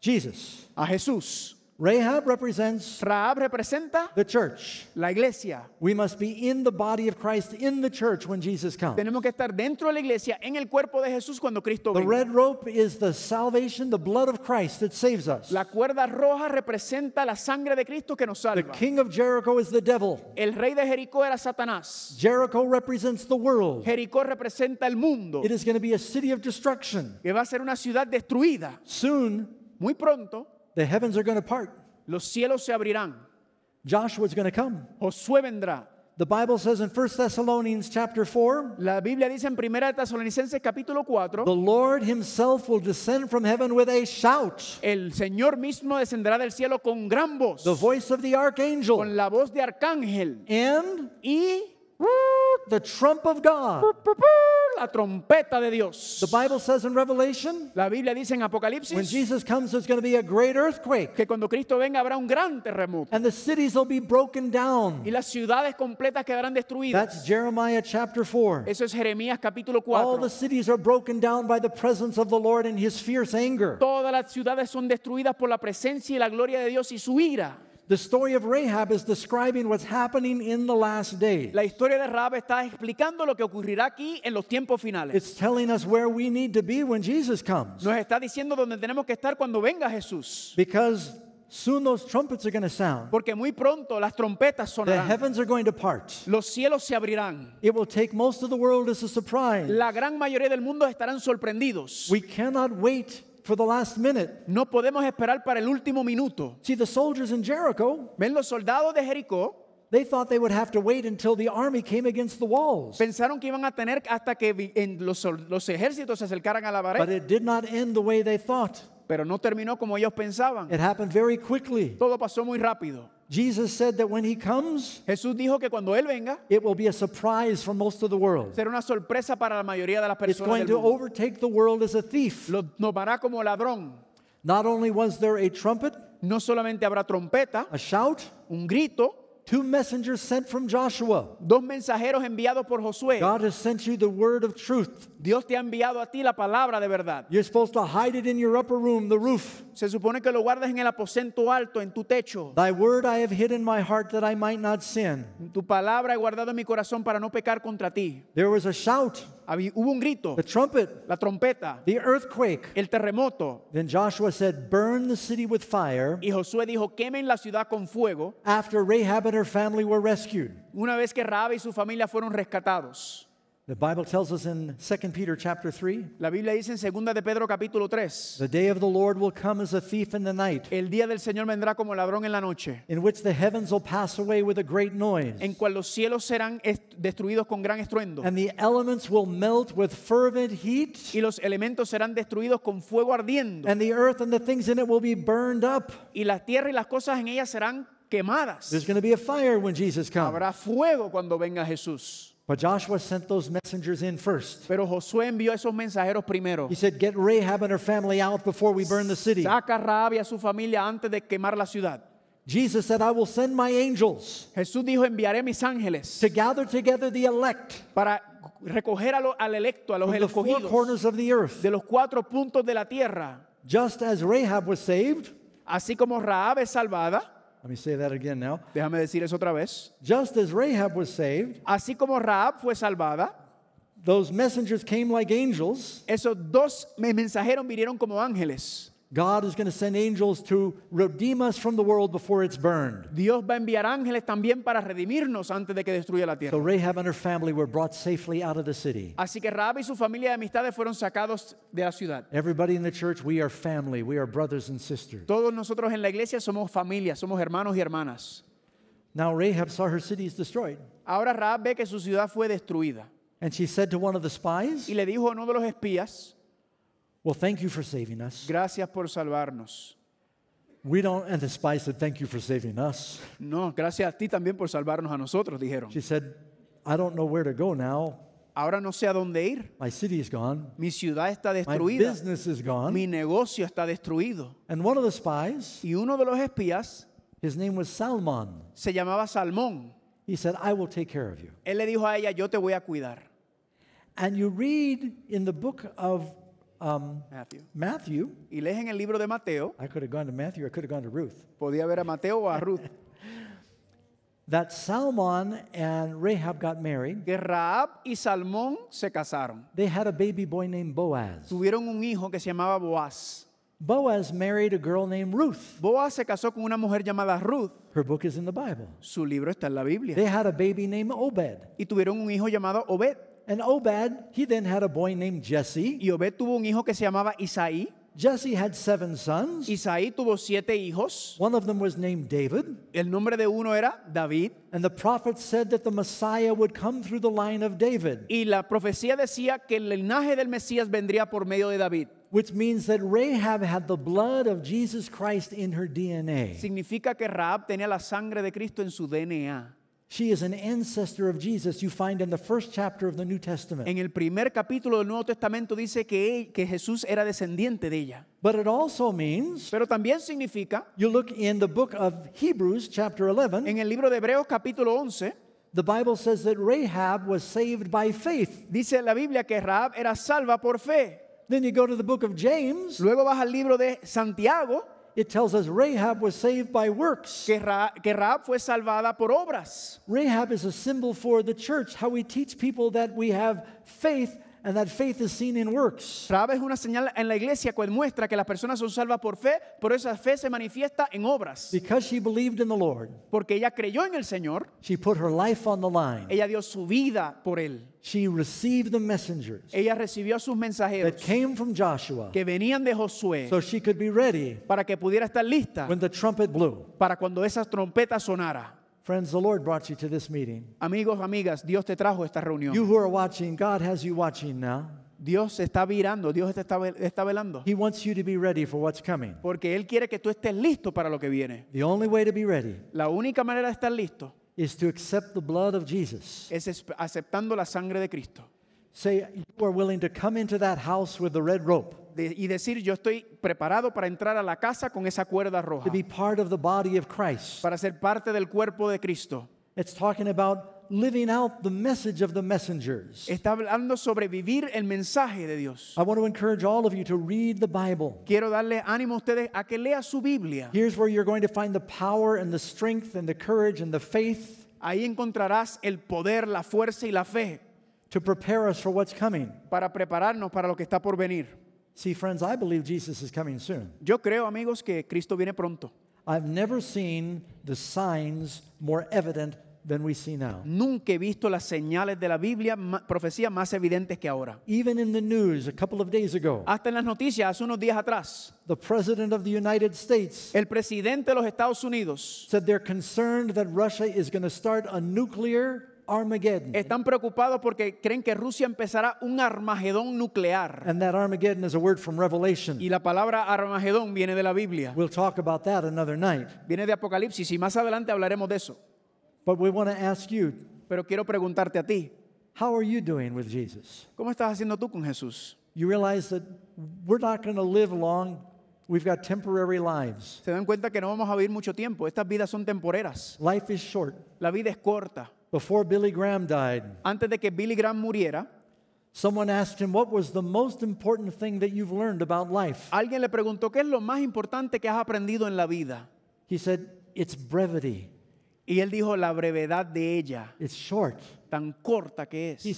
Jesus. a Jesús. Rahab represents Rahab representa the church. La iglesia. We must be in the body of Christ in the church when Jesus comes. Tenemos que estar dentro de la iglesia en el cuerpo de Jesús cuando Cristo venga. The red rope is the salvation, the blood of Christ that saves us. La cuerda roja representa la sangre de Cristo que nos salva. The king of Jericho is the devil. El rey de Jericó era Satanás. Jericho represents the world. Jericó representa el mundo. It is going to be a city of destruction. Que va a ser una ciudad destruida. Soon, muy pronto the heavens are going to part. Los cielos se abrirán. Joshua's going to come. Josué vendrá. The Bible says in 1 Thessalonians chapter 4, La Biblia dice en 1 Tesalonicenses capítulo 4, the Lord himself will descend from heaven with a shout. El Señor mismo descenderá del cielo con gran voz. The voice of the archangel. Con la voz de arcángel. And y the trump of God. La trompeta de Dios. The Bible says in Revelation, la Biblia dice en Apocalipsis, when Jesus comes, there's going to be a great earthquake. Que cuando Cristo venga habrá un gran terremoto. And the cities will be broken down. Y las ciudades completas quedarán destruidas. That's Jeremiah chapter 4. Eso es Jeremías capítulo 4. All the cities are broken down by the presence of the Lord and His fierce anger. Todas las ciudades son destruidas por la presencia y la gloria de Dios y su ira. The story of Rahab is describing what's happening in the last day. La historia de Rahab está explicando lo que ocurrirá aquí en los tiempos finales. It's telling us where we need to be when Jesus comes. Nos está diciendo dónde tenemos que estar cuando venga Jesús. Because Soon those trumpets are going to sound. Porque muy pronto las trompetas sonarán. The heavens are going to part. Los cielos se abrirán. It will take most of the world as a surprise. La gran mayoría del mundo estarán sorprendidos. We cannot wait for the last minute. No podemos esperar para el último minuto. See, the soldiers in Jericho, Ven los soldados de Jericó they thought they would have to wait until the army came against the walls. pensaron que iban a tener hasta que en los, los ejércitos se acercaran a la pared. But it did not end the way they thought. pero no terminó como ellos pensaban. It happened very quickly. Todo pasó muy rápido. Jesus said that when he comes, Jesús dijo que cuando él venga, it will be a surprise for most of the world. Será una sorpresa para la mayoría de las personas It's going del to mundo. overtake the world as a thief. Lo tomará como ladrón. Not only was there a trumpet, No solamente habrá trompeta, a shout, un grito, Two messengers sent from Joshua. Dos mensajeros enviados por Josué. God has sent you the word of truth. Dios te ha enviado a ti la palabra de verdad. You're supposed to hide it in your upper room, the roof. Se supone que lo guardas en el aposento alto, en tu techo. Thy word I have hid in my heart that I might not sin. Tu palabra he guardado en mi corazón para no pecar contra ti. There was a shout. Había, hubo un grito. The trumpet. La trompeta. The earthquake. El terremoto. Then Joshua said, "Burn the city with fire." Y Josué dijo, "Quemen la ciudad con fuego." After Rahab and her family were rescued. Una vez que Rahab y su familia fueron rescatados. The Bible tells us in 2 Peter chapter 3. La Biblia dice en 2 de Pedro capítulo 3. The day of the Lord will come as a thief in the night. El día del Señor vendrá como ladrón en la noche. In which the heavens will pass away with a great noise. En cual los cielos serán destruidos con gran estruendo. And the elements will melt with fervent heat. Y los elementos serán destruidos con fuego ardiendo. And the earth and the things in it will be burned up. Y la tierra y las cosas en ella serán quemadas. There's going to be a fire when Jesus comes. Habrá fuego cuando venga Jesús. But Joshua sent those messengers in first. Pero Josué envió esos mensajeros primero. He said, "Get Rahab and her family out before we burn the city." Saca a Rahab y a su familia antes de quemar la ciudad. Jesus said, I will send my angels Jesús dijo, enviaré mis ángeles to gather together the elect para recoger a lo, al electo, a los from the four corners of the earth. de los cuatro puntos de la tierra. Just as Rahab was saved, Así como Rahab es salvada, let me say that again now. Déjame decir eso otra vez. Just as Rahab was saved, así como Rahab fue salvada, those messengers came like angels. Esos dos mensajeros vinieron como ángeles. God is going to send angels to redeem us from the world before it's burned. Dios va a enviar ángeles también para redimirnos antes de que destruya la tierra. So Rahab and her family were brought safely out of the city. Así que Rahab y su familia de amistades fueron sacados de la ciudad. Everybody in the church, we are family, we are brothers and sisters. Todos nosotros en la iglesia somos familia, somos hermanos y hermanas. Now Rahab saw her city is destroyed. Ahora Rahab ve que su ciudad fue destruida. And she said to one of the spies, y le dijo a uno de los espías, well, thank you for saving us. Gracias por salvarnos. We don't, and the spies said, thank you for saving us. No, gracias a ti también por salvarnos a nosotros, dijeron. She said, I don't know where to go now. Ahora no sé a dónde ir. My city is gone. Mi ciudad está destruida. My business is gone. Mi negocio está destruido. And one of the spies, y uno de los espías, his name was Salmon. Se llamaba Salmón. He said, I will take care of you. Él le dijo a ella, yo te voy a cuidar. And you read in the book of um, Matthew. Matthew. Y lees en el libro de Mateo. I could have gone to Matthew. I could have gone to Ruth. Podía ver a Mateo o a Ruth. that Salmon and Rahab got married. Que Rahab y Salmón se casaron. They had a baby boy named Boaz. Tuvieron un hijo que se llamaba Boaz. Boaz married a girl named Ruth. Boaz se casó con una mujer llamada Ruth. Her book is in the Bible. Su libro está en la Biblia. They had a baby named Obed. Y tuvieron un hijo llamado Obed. And Obed, he then had a boy named Jesse. Y Obed tuvo un hijo que se llamaba Isaí. Jesse had seven sons. Isaí tuvo siete hijos. One of them was named David. El nombre de uno era David. And the prophet said that the Messiah would come through the line of David. Y la profecía decía que el linaje del Mesías vendría por medio de David. Which means that Rahab had the blood of Jesus Christ in her DNA. Significa que Rahab tenía la sangre de Cristo en su DNA. She is an ancestor of Jesus. You find in the first chapter of the New Testament. En el primer capítulo del Nuevo Testamento dice que, que Jesús era descendiente de ella. But it also means Pero también significa You look in the book of Hebrews chapter 11. En el libro de Hebreos capítulo 11 The Bible says that Rahab was saved by faith. Dice la Biblia que Rahab era salva por fe. Then you go to the book of James. Luego vas al libro de Santiago it tells us Rahab was saved by works. Que, Ra que Rahab fue salvada por obras. Rahab is a symbol for the church, how we teach people that we have faith and that faith is seen in works. Rahab es una señal en la iglesia que muestra que las personas son salvas por fe, pero esa fe se manifiesta en obras. Because she believed in the Lord. Porque ella creyó en el Señor. She put her life on the line. Ella dio su vida por él. She received the messengers Ella recibió sus mensajeros that came from Joshua que venían de Josué so she could be ready para que pudiera estar lista when the trumpet blew. para cuando esa trompeta sonara. Friends, the Lord brought you to this meeting. Amigos, amigas, Dios te trajo esta reunión. You who are watching, God has you watching now. Dios está mirando, Dios te está velando. He wants you to be ready for what's coming. Porque él quiere que tú estés listo para lo que viene. The only way to be ready. La única manera de estar listo is to accept the blood of Jesus. es aceptando la sangre de Cristo. Say you are willing to come into that house with the red rope. De, y decir yo estoy preparado para entrar a la casa con esa cuerda roja. To be part of the body of Christ. Para ser parte del cuerpo de Cristo. It's talking about living out the message of the messengers. Está hablando sobre vivir el mensaje de Dios. I want to encourage all of you to read the Bible. Quiero darle ánimo a ustedes a que lea su Biblia. Here's where you're going to find the power and the strength and the courage and the faith. Ahí encontrarás el poder, la fuerza y la fe. To prepare us for what's coming. Para prepararnos para lo que está por venir. See friends, I believe Jesus is coming soon. Yo creo, amigos, que Cristo viene pronto. I've never seen the signs more evident Nunca he visto las señales de la Biblia, profecía más evidentes que ahora. Even in the news a couple of days ago. Hasta en las noticias hace unos días atrás. The president of the United States. El presidente de los Estados Unidos. Said they're concerned that Russia is going to start a nuclear Armageddon. Están preocupados porque creen que Rusia empezará un Armagedón nuclear. And that Armageddon is a word from Revelation. Y la palabra Armagedón viene de la Biblia. We'll talk about that another night. Viene de Apocalipsis y más adelante hablaremos de eso. But we want to ask you, Pero quiero preguntarte a ti, how are you doing with Jesus? ¿cómo estás haciendo tú con Jesús? You realize that we're not going to live long. We've got temporary lives. Se dan cuenta que no vamos a vivir mucho tiempo, estas vidas son temporeras, Life is short. la vida es corta. Before Billy Graham died, Antes de que Billy Graham muriera, someone asked him, What was the most important thing that you've learned about life? alguien le preguntó, ¿qué es lo más importante que has aprendido en la vida? He said, It's brevity. Y él dijo la brevedad de ella. short. Tan corta que es. Él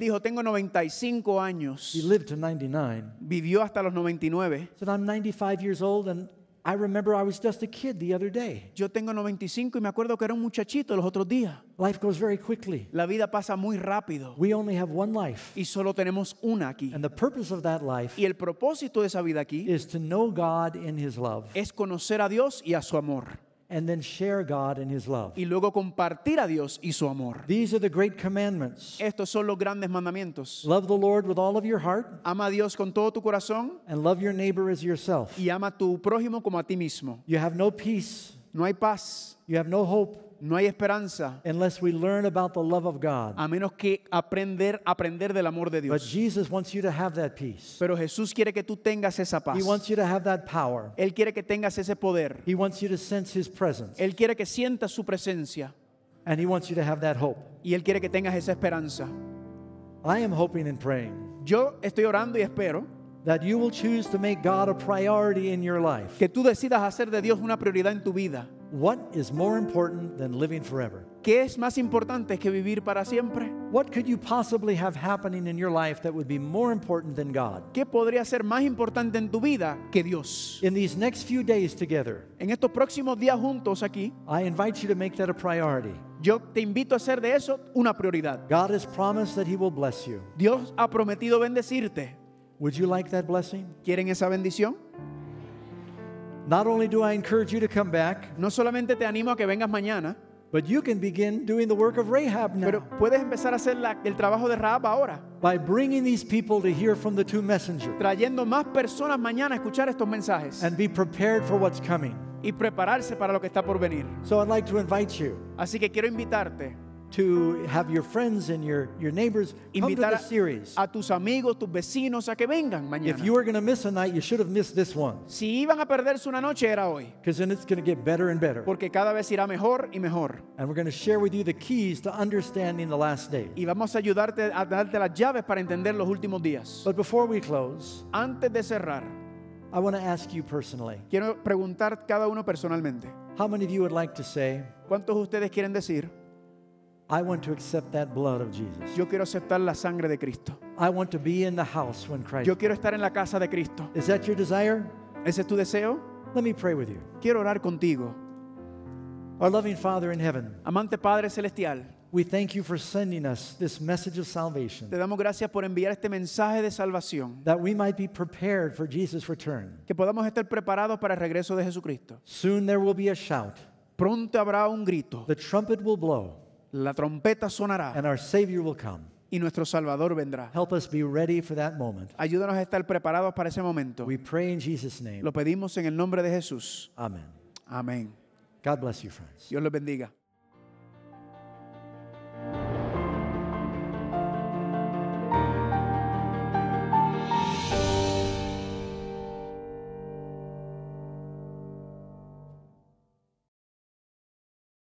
dijo, tengo 95 años. Vivió hasta los 99. Yo tengo 95 y me acuerdo que era un muchachito los otros días. Life very quickly. La vida pasa muy rápido. Y solo tenemos una aquí. y el propósito de esa vida aquí es conocer a Dios y a su amor. and then share God and his love. Y luego compartir a Dios y su amor. These are the great commandments. Estos son los grandes mandamientos. Love the Lord with all of your heart. Ama a Dios con todo tu corazón. And love your neighbor as yourself. Y ama a tu prójimo como a ti mismo. You have no peace. No hay paz. You have no hope. No hay esperanza. Unless we learn about the love of God. A menos que aprender aprender del amor de Dios. But Jesus wants you to have that peace. Pero Jesús quiere que tú tengas esa paz. He wants you to have that power. Él quiere que tengas ese poder. He wants you to sense his presence. Él quiere que sientas su presencia. And he wants you to have that hope. Y él quiere que tengas esa esperanza. I am hoping and praying. Yo estoy orando y espero that you will choose to make God a priority in your life. Que tú decidas hacer de Dios una prioridad en tu vida. What is more important than living forever? ¿Qué es más importante que vivir para siempre? What could you possibly have happening in your life that would be more important than God? ¿Qué podría ser más importante en tu vida que Dios? In these next few days together, en estos próximos días juntos aquí, I invite you to make that a priority. Yo te invito a hacer de eso una prioridad. God has promised that he will bless you. Dios ha prometido bendecirte. Would you like that blessing? ¿Quieren esa bendición? Not only do I encourage you to come back, no solamente te animo a que vengas mañana, but you can begin doing the work of Rahab now. Pero puedes empezar a hacer la, el trabajo de Rahab ahora. By bringing these people to hear from the two messengers. Trayendo más personas mañana a escuchar estos mensajes. And be prepared for what's coming. Y prepararse para lo que está por venir. So I'd like to invite you. Así que quiero invitarte. to have your friends and your, your neighbors come Invitar to the series. A, a tus amigos, tus vecinos a que vengan mañana. If you were going to miss a night, you should have missed this one. Si iban a perderse una noche era hoy. Because then it's going to get better and better. Porque cada vez irá mejor y mejor. And we're going to share with you the keys to understanding the last day. Y vamos a ayudarte a darte las llaves para entender los últimos días. But before we close, antes de cerrar, I want to ask you personally. Quiero preguntar cada uno personalmente. How many of you would like to say? ¿Cuántos ustedes quieren decir? I want to accept that blood of Jesus. Yo quiero aceptar la sangre de Cristo. I want to be in the house when Christ. Yo quiero estar en la casa de Cristo. Is that your desire? ¿Ese es tu deseo? Let me pray with you. Quiero orar contigo. Our loving Father in heaven. Amante Padre celestial. We thank you for sending us this message of salvation. Te damos gracias por enviar este mensaje de salvación. That we might be prepared for Jesus' return. Que podamos estar preparados para el regreso de Jesucristo. Soon there will be a shout. Pronto habrá un grito. The trumpet will blow. la trompeta sonará and Savior will come. y nuestro Salvador vendrá. Help us be ready for that moment. Ayúdanos a estar preparados para ese momento. We pray in Jesus' name. Lo pedimos en el nombre de Jesús. Amén. Amén. God bless you, friends. Dios los bendiga.